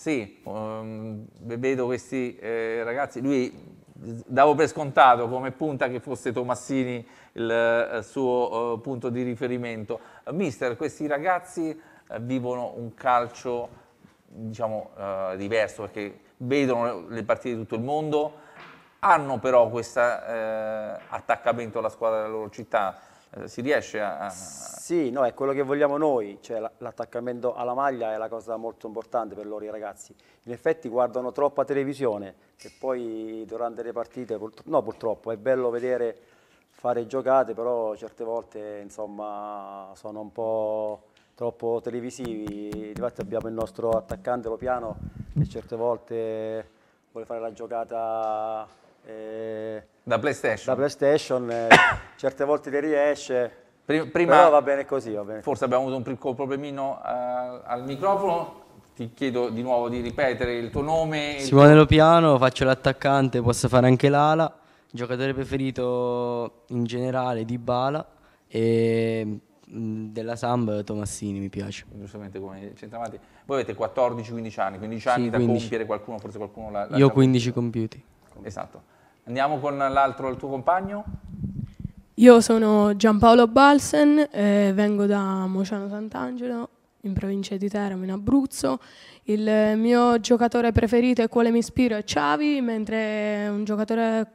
Sì, um, vedo questi eh, ragazzi, lui davo per scontato come punta che fosse Tomassini il eh, suo eh, punto di riferimento. Mister, questi ragazzi eh, vivono un calcio diciamo eh, diverso perché vedono le partite di tutto il mondo, hanno però questo eh, attaccamento alla squadra della loro città, eh, si riesce a... Sì, no,
è quello che vogliamo noi, cioè l'attaccamento alla maglia è la cosa molto importante per loro i ragazzi. In effetti guardano troppa televisione e poi durante le partite, no purtroppo, è bello vedere fare giocate, però certe volte insomma sono un po' troppo televisivi. Infatti abbiamo il nostro attaccante Lopiano che certe volte vuole fare la giocata da PlayStation? Da PlayStation, eh,
certe volte le riesce,
prima, prima va
bene così. Va bene. Forse abbiamo avuto un piccolo problemino eh, al microfono, ti chiedo di nuovo di ripetere il tuo nome. Simone tuo...
Lopiano, faccio l'attaccante, posso fare anche l'ala, giocatore preferito in generale di Bala e mm, della Samb Tomassini mi piace. Giustamente come centravanti.
Voi avete 14-15 anni, 15 anni sì, da compiere qualcuno, forse qualcuno l'ha... Io 15 compiuti. Esatto. Andiamo con l'altro, il tuo compagno.
Io sono Giampaolo Balsen, eh, vengo da Mociano Sant'Angelo, in provincia di Teramo, in Abruzzo. Il mio giocatore preferito e quale mi ispiro è Xavi, mentre un giocatore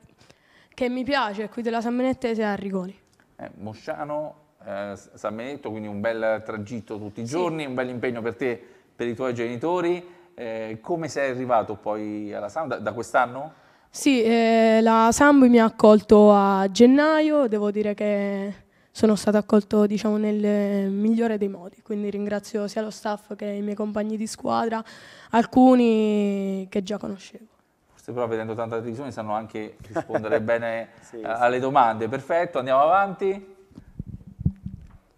che mi piace qui della San Benettese è Arrigoni.
Eh, Mosciano, eh, San Benedetto, quindi un bel tragitto tutti i giorni, sì. un bel impegno per te, per i tuoi genitori. Eh, come sei arrivato poi alla San? Da, da quest'anno?
Sì, eh, la Sambu mi ha accolto a gennaio, devo dire che sono stato accolto diciamo, nel migliore dei modi, quindi ringrazio sia lo staff che i miei compagni di squadra, alcuni che già conoscevo.
Forse però vedendo tanta televisione sanno anche rispondere bene eh, sì, alle domande. Perfetto, andiamo avanti.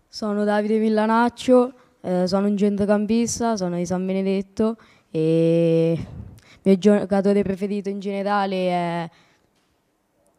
Sono Davide Villanaccio, eh, sono un centrocampista, sono di San Benedetto e mio giocatore preferito in generale è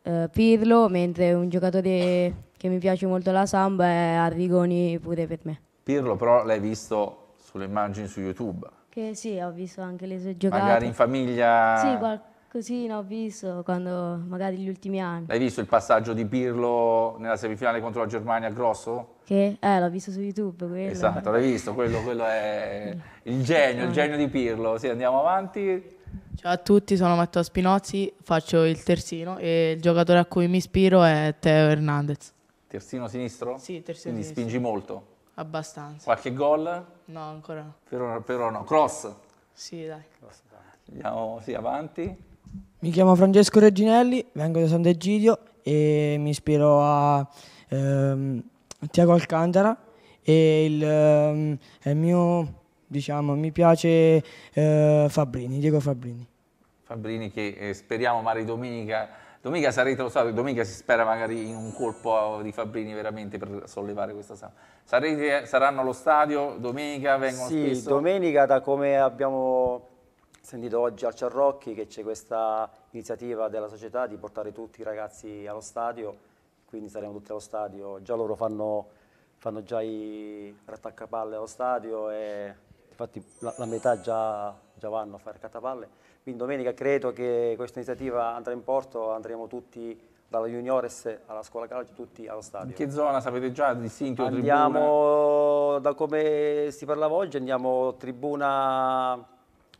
eh, Pirlo, mentre un giocatore che mi piace molto la samba è Arrigoni pure per
me. Pirlo però l'hai visto sulle immagini su YouTube?
Che sì, ho visto anche le sue giocate. Magari in
famiglia? Sì,
qualcosina ho visto, quando, magari gli ultimi anni.
L'hai visto il passaggio di Pirlo nella semifinale contro la Germania grosso?
Che? Eh, l'ho visto su
YouTube. Quello.
Esatto,
l'hai visto, quello, quello è il genio, il genio di Pirlo. Sì, andiamo avanti.
Ciao a tutti, sono Matteo Spinozzi, faccio il terzino e il giocatore a cui mi ispiro è Teo Hernandez.
Terzino sinistro? Sì, terzino Quindi sinistro. spingi molto? Abbastanza. Qualche gol?
No, ancora no.
Per ora, per ora no. Cross? Sì, dai. Cross, Andiamo sì, avanti.
Mi chiamo Francesco Reginelli, vengo da Sant'Egidio e mi ispiro a ehm, Tiago Alcantara e il, ehm, il mio diciamo, mi piace eh, Fabrini, Diego Fabrini.
Fabrini che eh, speriamo magari domenica, domenica sarete lo stato, domenica si spera magari in un colpo di Fabrini veramente per sollevare questa sala. Sarete, eh, saranno allo stadio domenica, vengono sì, spesso? Sì,
domenica da come abbiamo sentito oggi al Ciarrocchi che c'è questa iniziativa della società di portare tutti i ragazzi allo stadio, quindi saremo tutti allo stadio, già loro fanno, fanno già i rattaccapalle allo stadio e infatti la, la metà già, già, vanno a fare catapalle, quindi domenica credo che questa iniziativa andrà in porto, andremo tutti dalla Juniores alla scuola calcio, tutti allo stadio. In che
zona sapete già di tribuna? Andiamo,
da come si parlava oggi, andiamo tribuna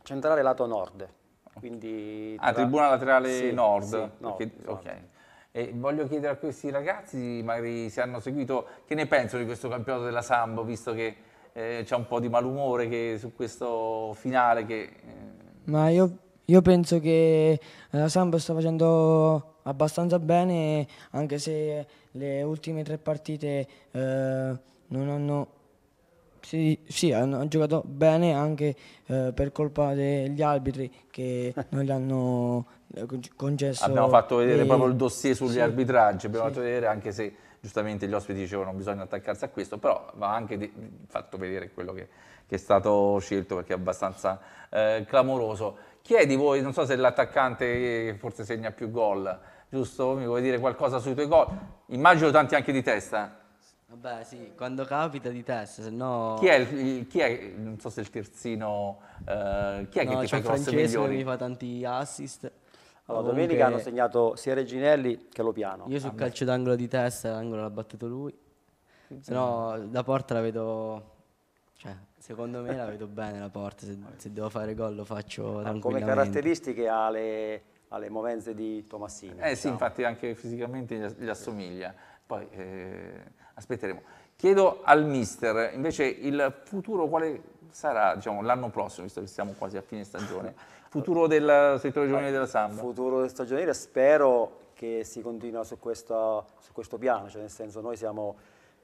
centrale lato
nord. Quindi ah, tribuna laterale sì, nord. Sì, nord, okay. nord. Esatto. E voglio chiedere a questi ragazzi, magari se hanno seguito, che ne pensano di questo campionato della Sambo, visto che eh, c'è un po' di malumore che, su questo finale che... Eh...
Ma io, io, penso che eh, la Samba sta facendo abbastanza bene anche se le ultime tre partite eh, non hanno... Sì, sì, hanno giocato bene anche eh, per colpa degli arbitri che non gli hanno eh, concesso... Abbiamo fatto vedere e... proprio il dossier sugli sì,
arbitraggi, abbiamo sì. fatto vedere anche se giustamente gli ospiti dicevano bisogna attaccarsi a questo, però va anche fatto vedere quello che, che, è stato scelto perché è abbastanza eh, clamoroso. Chi è di voi, non so se l'attaccante forse segna più gol, giusto? Mi vuoi dire qualcosa sui tuoi gol? Immagino tanti anche di testa.
Vabbè sì, quando capita di testa, se no... Chi è,
il, chi è non so se il terzino, eh, chi è no, che ti fa i cross migliori? Francesco mi
fa tanti assist. Allora, domenica hanno
segnato sia Reginelli che
Lopiano. Io sul ah, calcio
d'angolo di testa, l'angolo l'ha battuto lui. Se no, la porta la vedo. Cioè, secondo me la vedo bene la porta. Se, se devo fare gol lo faccio ah,
Come caratteristiche ha le, ha le, movenze di Tomassini. Eh diciamo. sì, infatti anche fisicamente gli assomiglia. Poi eh, aspetteremo. Chiedo al mister, invece, il futuro quale sarà diciamo, l'anno prossimo, visto che siamo quasi a fine stagione? Futuro del settore giovanile della Samba? Futuro del stagionile, spero che si continua
su, questa, su questo piano, cioè nel senso noi siamo,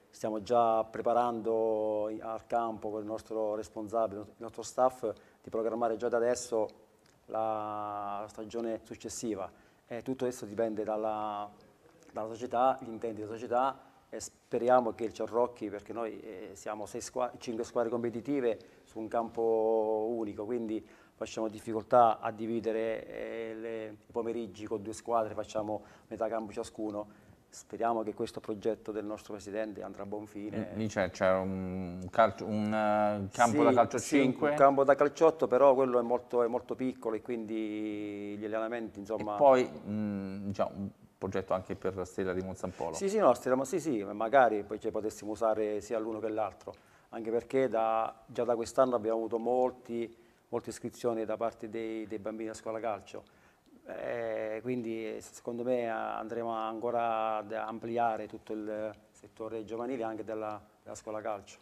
stiamo già preparando al campo con il nostro responsabile, il nostro staff, di programmare già da adesso la stagione successiva. E tutto questo dipende dalla, dalla società, gli intenti della società e speriamo che il Cerrocchi, perché noi eh, siamo 5 squadre competitive su un campo unico, quindi facciamo difficoltà a dividere eh, le, i pomeriggi con due squadre, facciamo metà campo ciascuno. Speriamo che questo progetto del nostro presidente andrà a buon fine. Eh,
lì c'è, un, un uh, campo da calcio sì, 5? un campo
da calciotto, però quello è molto, è molto piccolo e quindi gli allenamenti, insomma... E poi,
mh, mm, diciamo, un progetto anche per la Stella di Monzampolo? Sì, sì, no,
Stella, ma sì, sì, magari poi cioè, potessimo usare sia l'uno che l'altro, anche perché da, già da quest'anno abbiamo avuto molti molte iscrizioni da parte dei, dei bambini a scuola calcio. Eh, quindi secondo me andremo ancora ad ampliare tutto il settore giovanile anche della, della scuola calcio.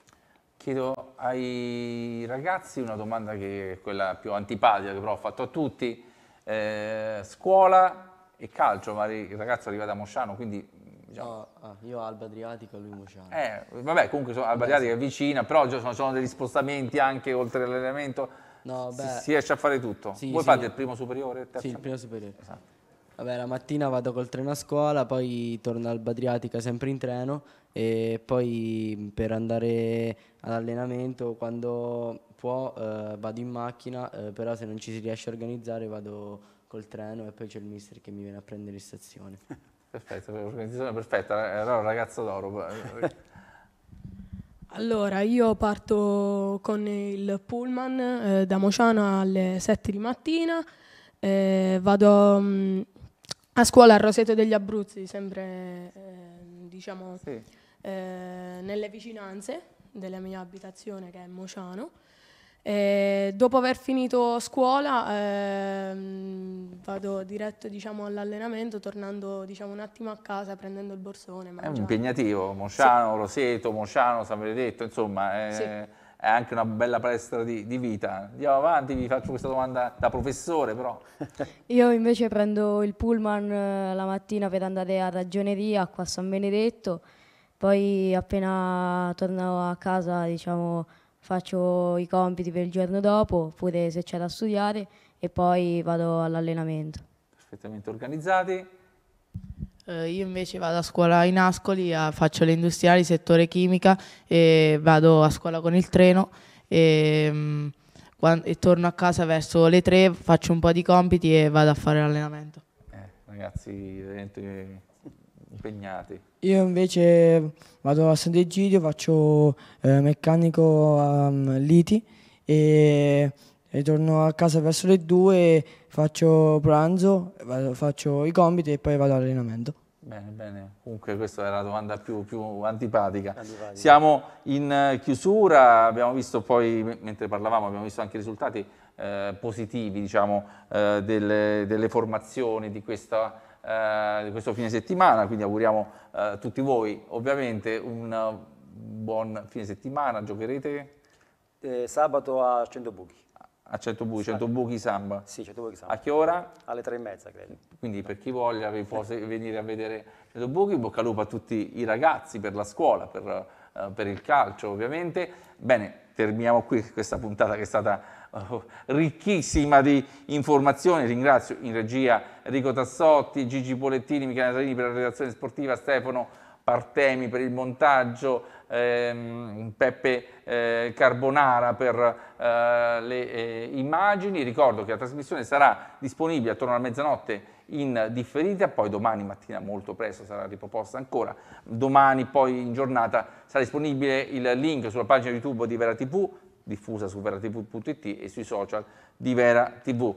Chiedo ai ragazzi una domanda che è quella più antipatica che però ho fatto a tutti. Eh, scuola e calcio, ma il ragazzo arriva da Mosciano, quindi
diciamo- No, ah, io Alba Adriatica, lui Mosciano.
Eh, vabbè, comunque sono, Alba Adriatica è vicina, però sono, sono degli spostamenti anche oltre l'allenamento. No, beh, si, si, riesce a fare tutto. Sì, Voi sì. fate il primo superiore? e Il terzo? Sì, il primo superiore. Esatto.
Vabbè, la mattina vado col treno a scuola, poi torno al Badriatica sempre in treno e poi per andare all'allenamento quando può eh, vado in macchina, eh, però se non ci si riesce a organizzare vado col treno e poi c'è il mister che mi viene a prendere in stazione. Perfetto,
organizzazione perfetta, eh, era un ragazzo d'oro. Eh.
Allora, io parto con il pullman eh, da Mociano alle 7 di mattina, eh, vado mh, mm, a scuola a Roseto degli Abruzzi, sempre eh, diciamo, sì. Eh, nelle vicinanze della mia abitazione che è Mociano. E eh, dopo aver finito scuola ehm, vado diretto diciamo, all'allenamento, tornando diciamo, un attimo a casa prendendo il borsone. Mangiando. È
impegnativo, Mosciano, sì. Roseto, Mosciano, San Benedetto, insomma è, sì. è anche una bella palestra di, di, vita. Andiamo avanti, vi faccio questa domanda da professore però.
Io invece prendo il pullman eh, la mattina per andare a ragioneria qua a San Benedetto, poi appena torno a casa diciamo faccio i compiti per il giorno dopo, pure se c'è da studiare, e poi vado all'allenamento.
Perfettamente organizzati. Eh,
io invece vado a scuola in Ascoli, faccio le industriali, settore chimica, e vado a scuola con il treno. E, mm, e torno a casa verso le tre,
faccio un po' di compiti e vado a fare l'allenamento.
Eh, ragazzi, veramente impegnati.
Io invece vado a Sant'Egidio, faccio eh, meccanico a um, Liti e, e, torno a casa verso le 2, faccio pranzo, vado, faccio i compiti e poi vado all'allenamento.
Bene, bene. Comunque questa era la domanda più, più antipatica. antipatica. Siamo in eh, chiusura, abbiamo visto poi, mentre parlavamo, abbiamo visto anche i risultati eh, positivi diciamo, eh, delle, delle formazioni di questa eh, di questo fine settimana, quindi auguriamo a eh, tutti voi ovviamente un eh, buon fine settimana, giocherete? Eh, sabato a 100 buchi. A 100 buchi, 100 buchi samba? Sì, 100
buchi samba. A che ora? Alle 3 e mezza, credo.
Quindi per chi voglia vi può venire a vedere 100 buchi, bocca al lupo a tutti i ragazzi per la scuola, per, eh, per il calcio ovviamente. Bene, terminiamo qui questa puntata che è stata ricchissima di informazioni. Ringrazio in regia Enrico Tassotti, Gigi Polettini, Michele Nazarini per la redazione sportiva, Stefano Partemi per il montaggio, ehm, Peppe eh, Carbonara per eh, le eh, immagini. Ricordo che la trasmissione sarà disponibile attorno alla mezzanotte in differita, poi domani mattina molto presto sarà riproposta ancora, domani poi in giornata sarà disponibile il link sulla pagina YouTube di Vera TV, diffusa su veratv.it e sui social di Vera TV.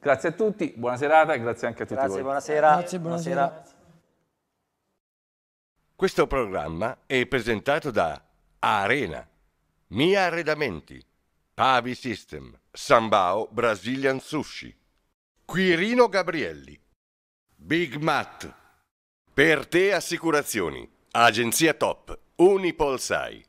Grazie a tutti, buona serata e grazie anche a tutti grazie, voi. Buonasera.
Grazie, buonasera.
Questo programma è presentato da Arena,
Mia Arredamenti, Pavi System, Sambao Brazilian Sushi, Quirino Gabrielli, Big Mat, Per Te Assicurazioni, Agenzia Top, Unipolsai.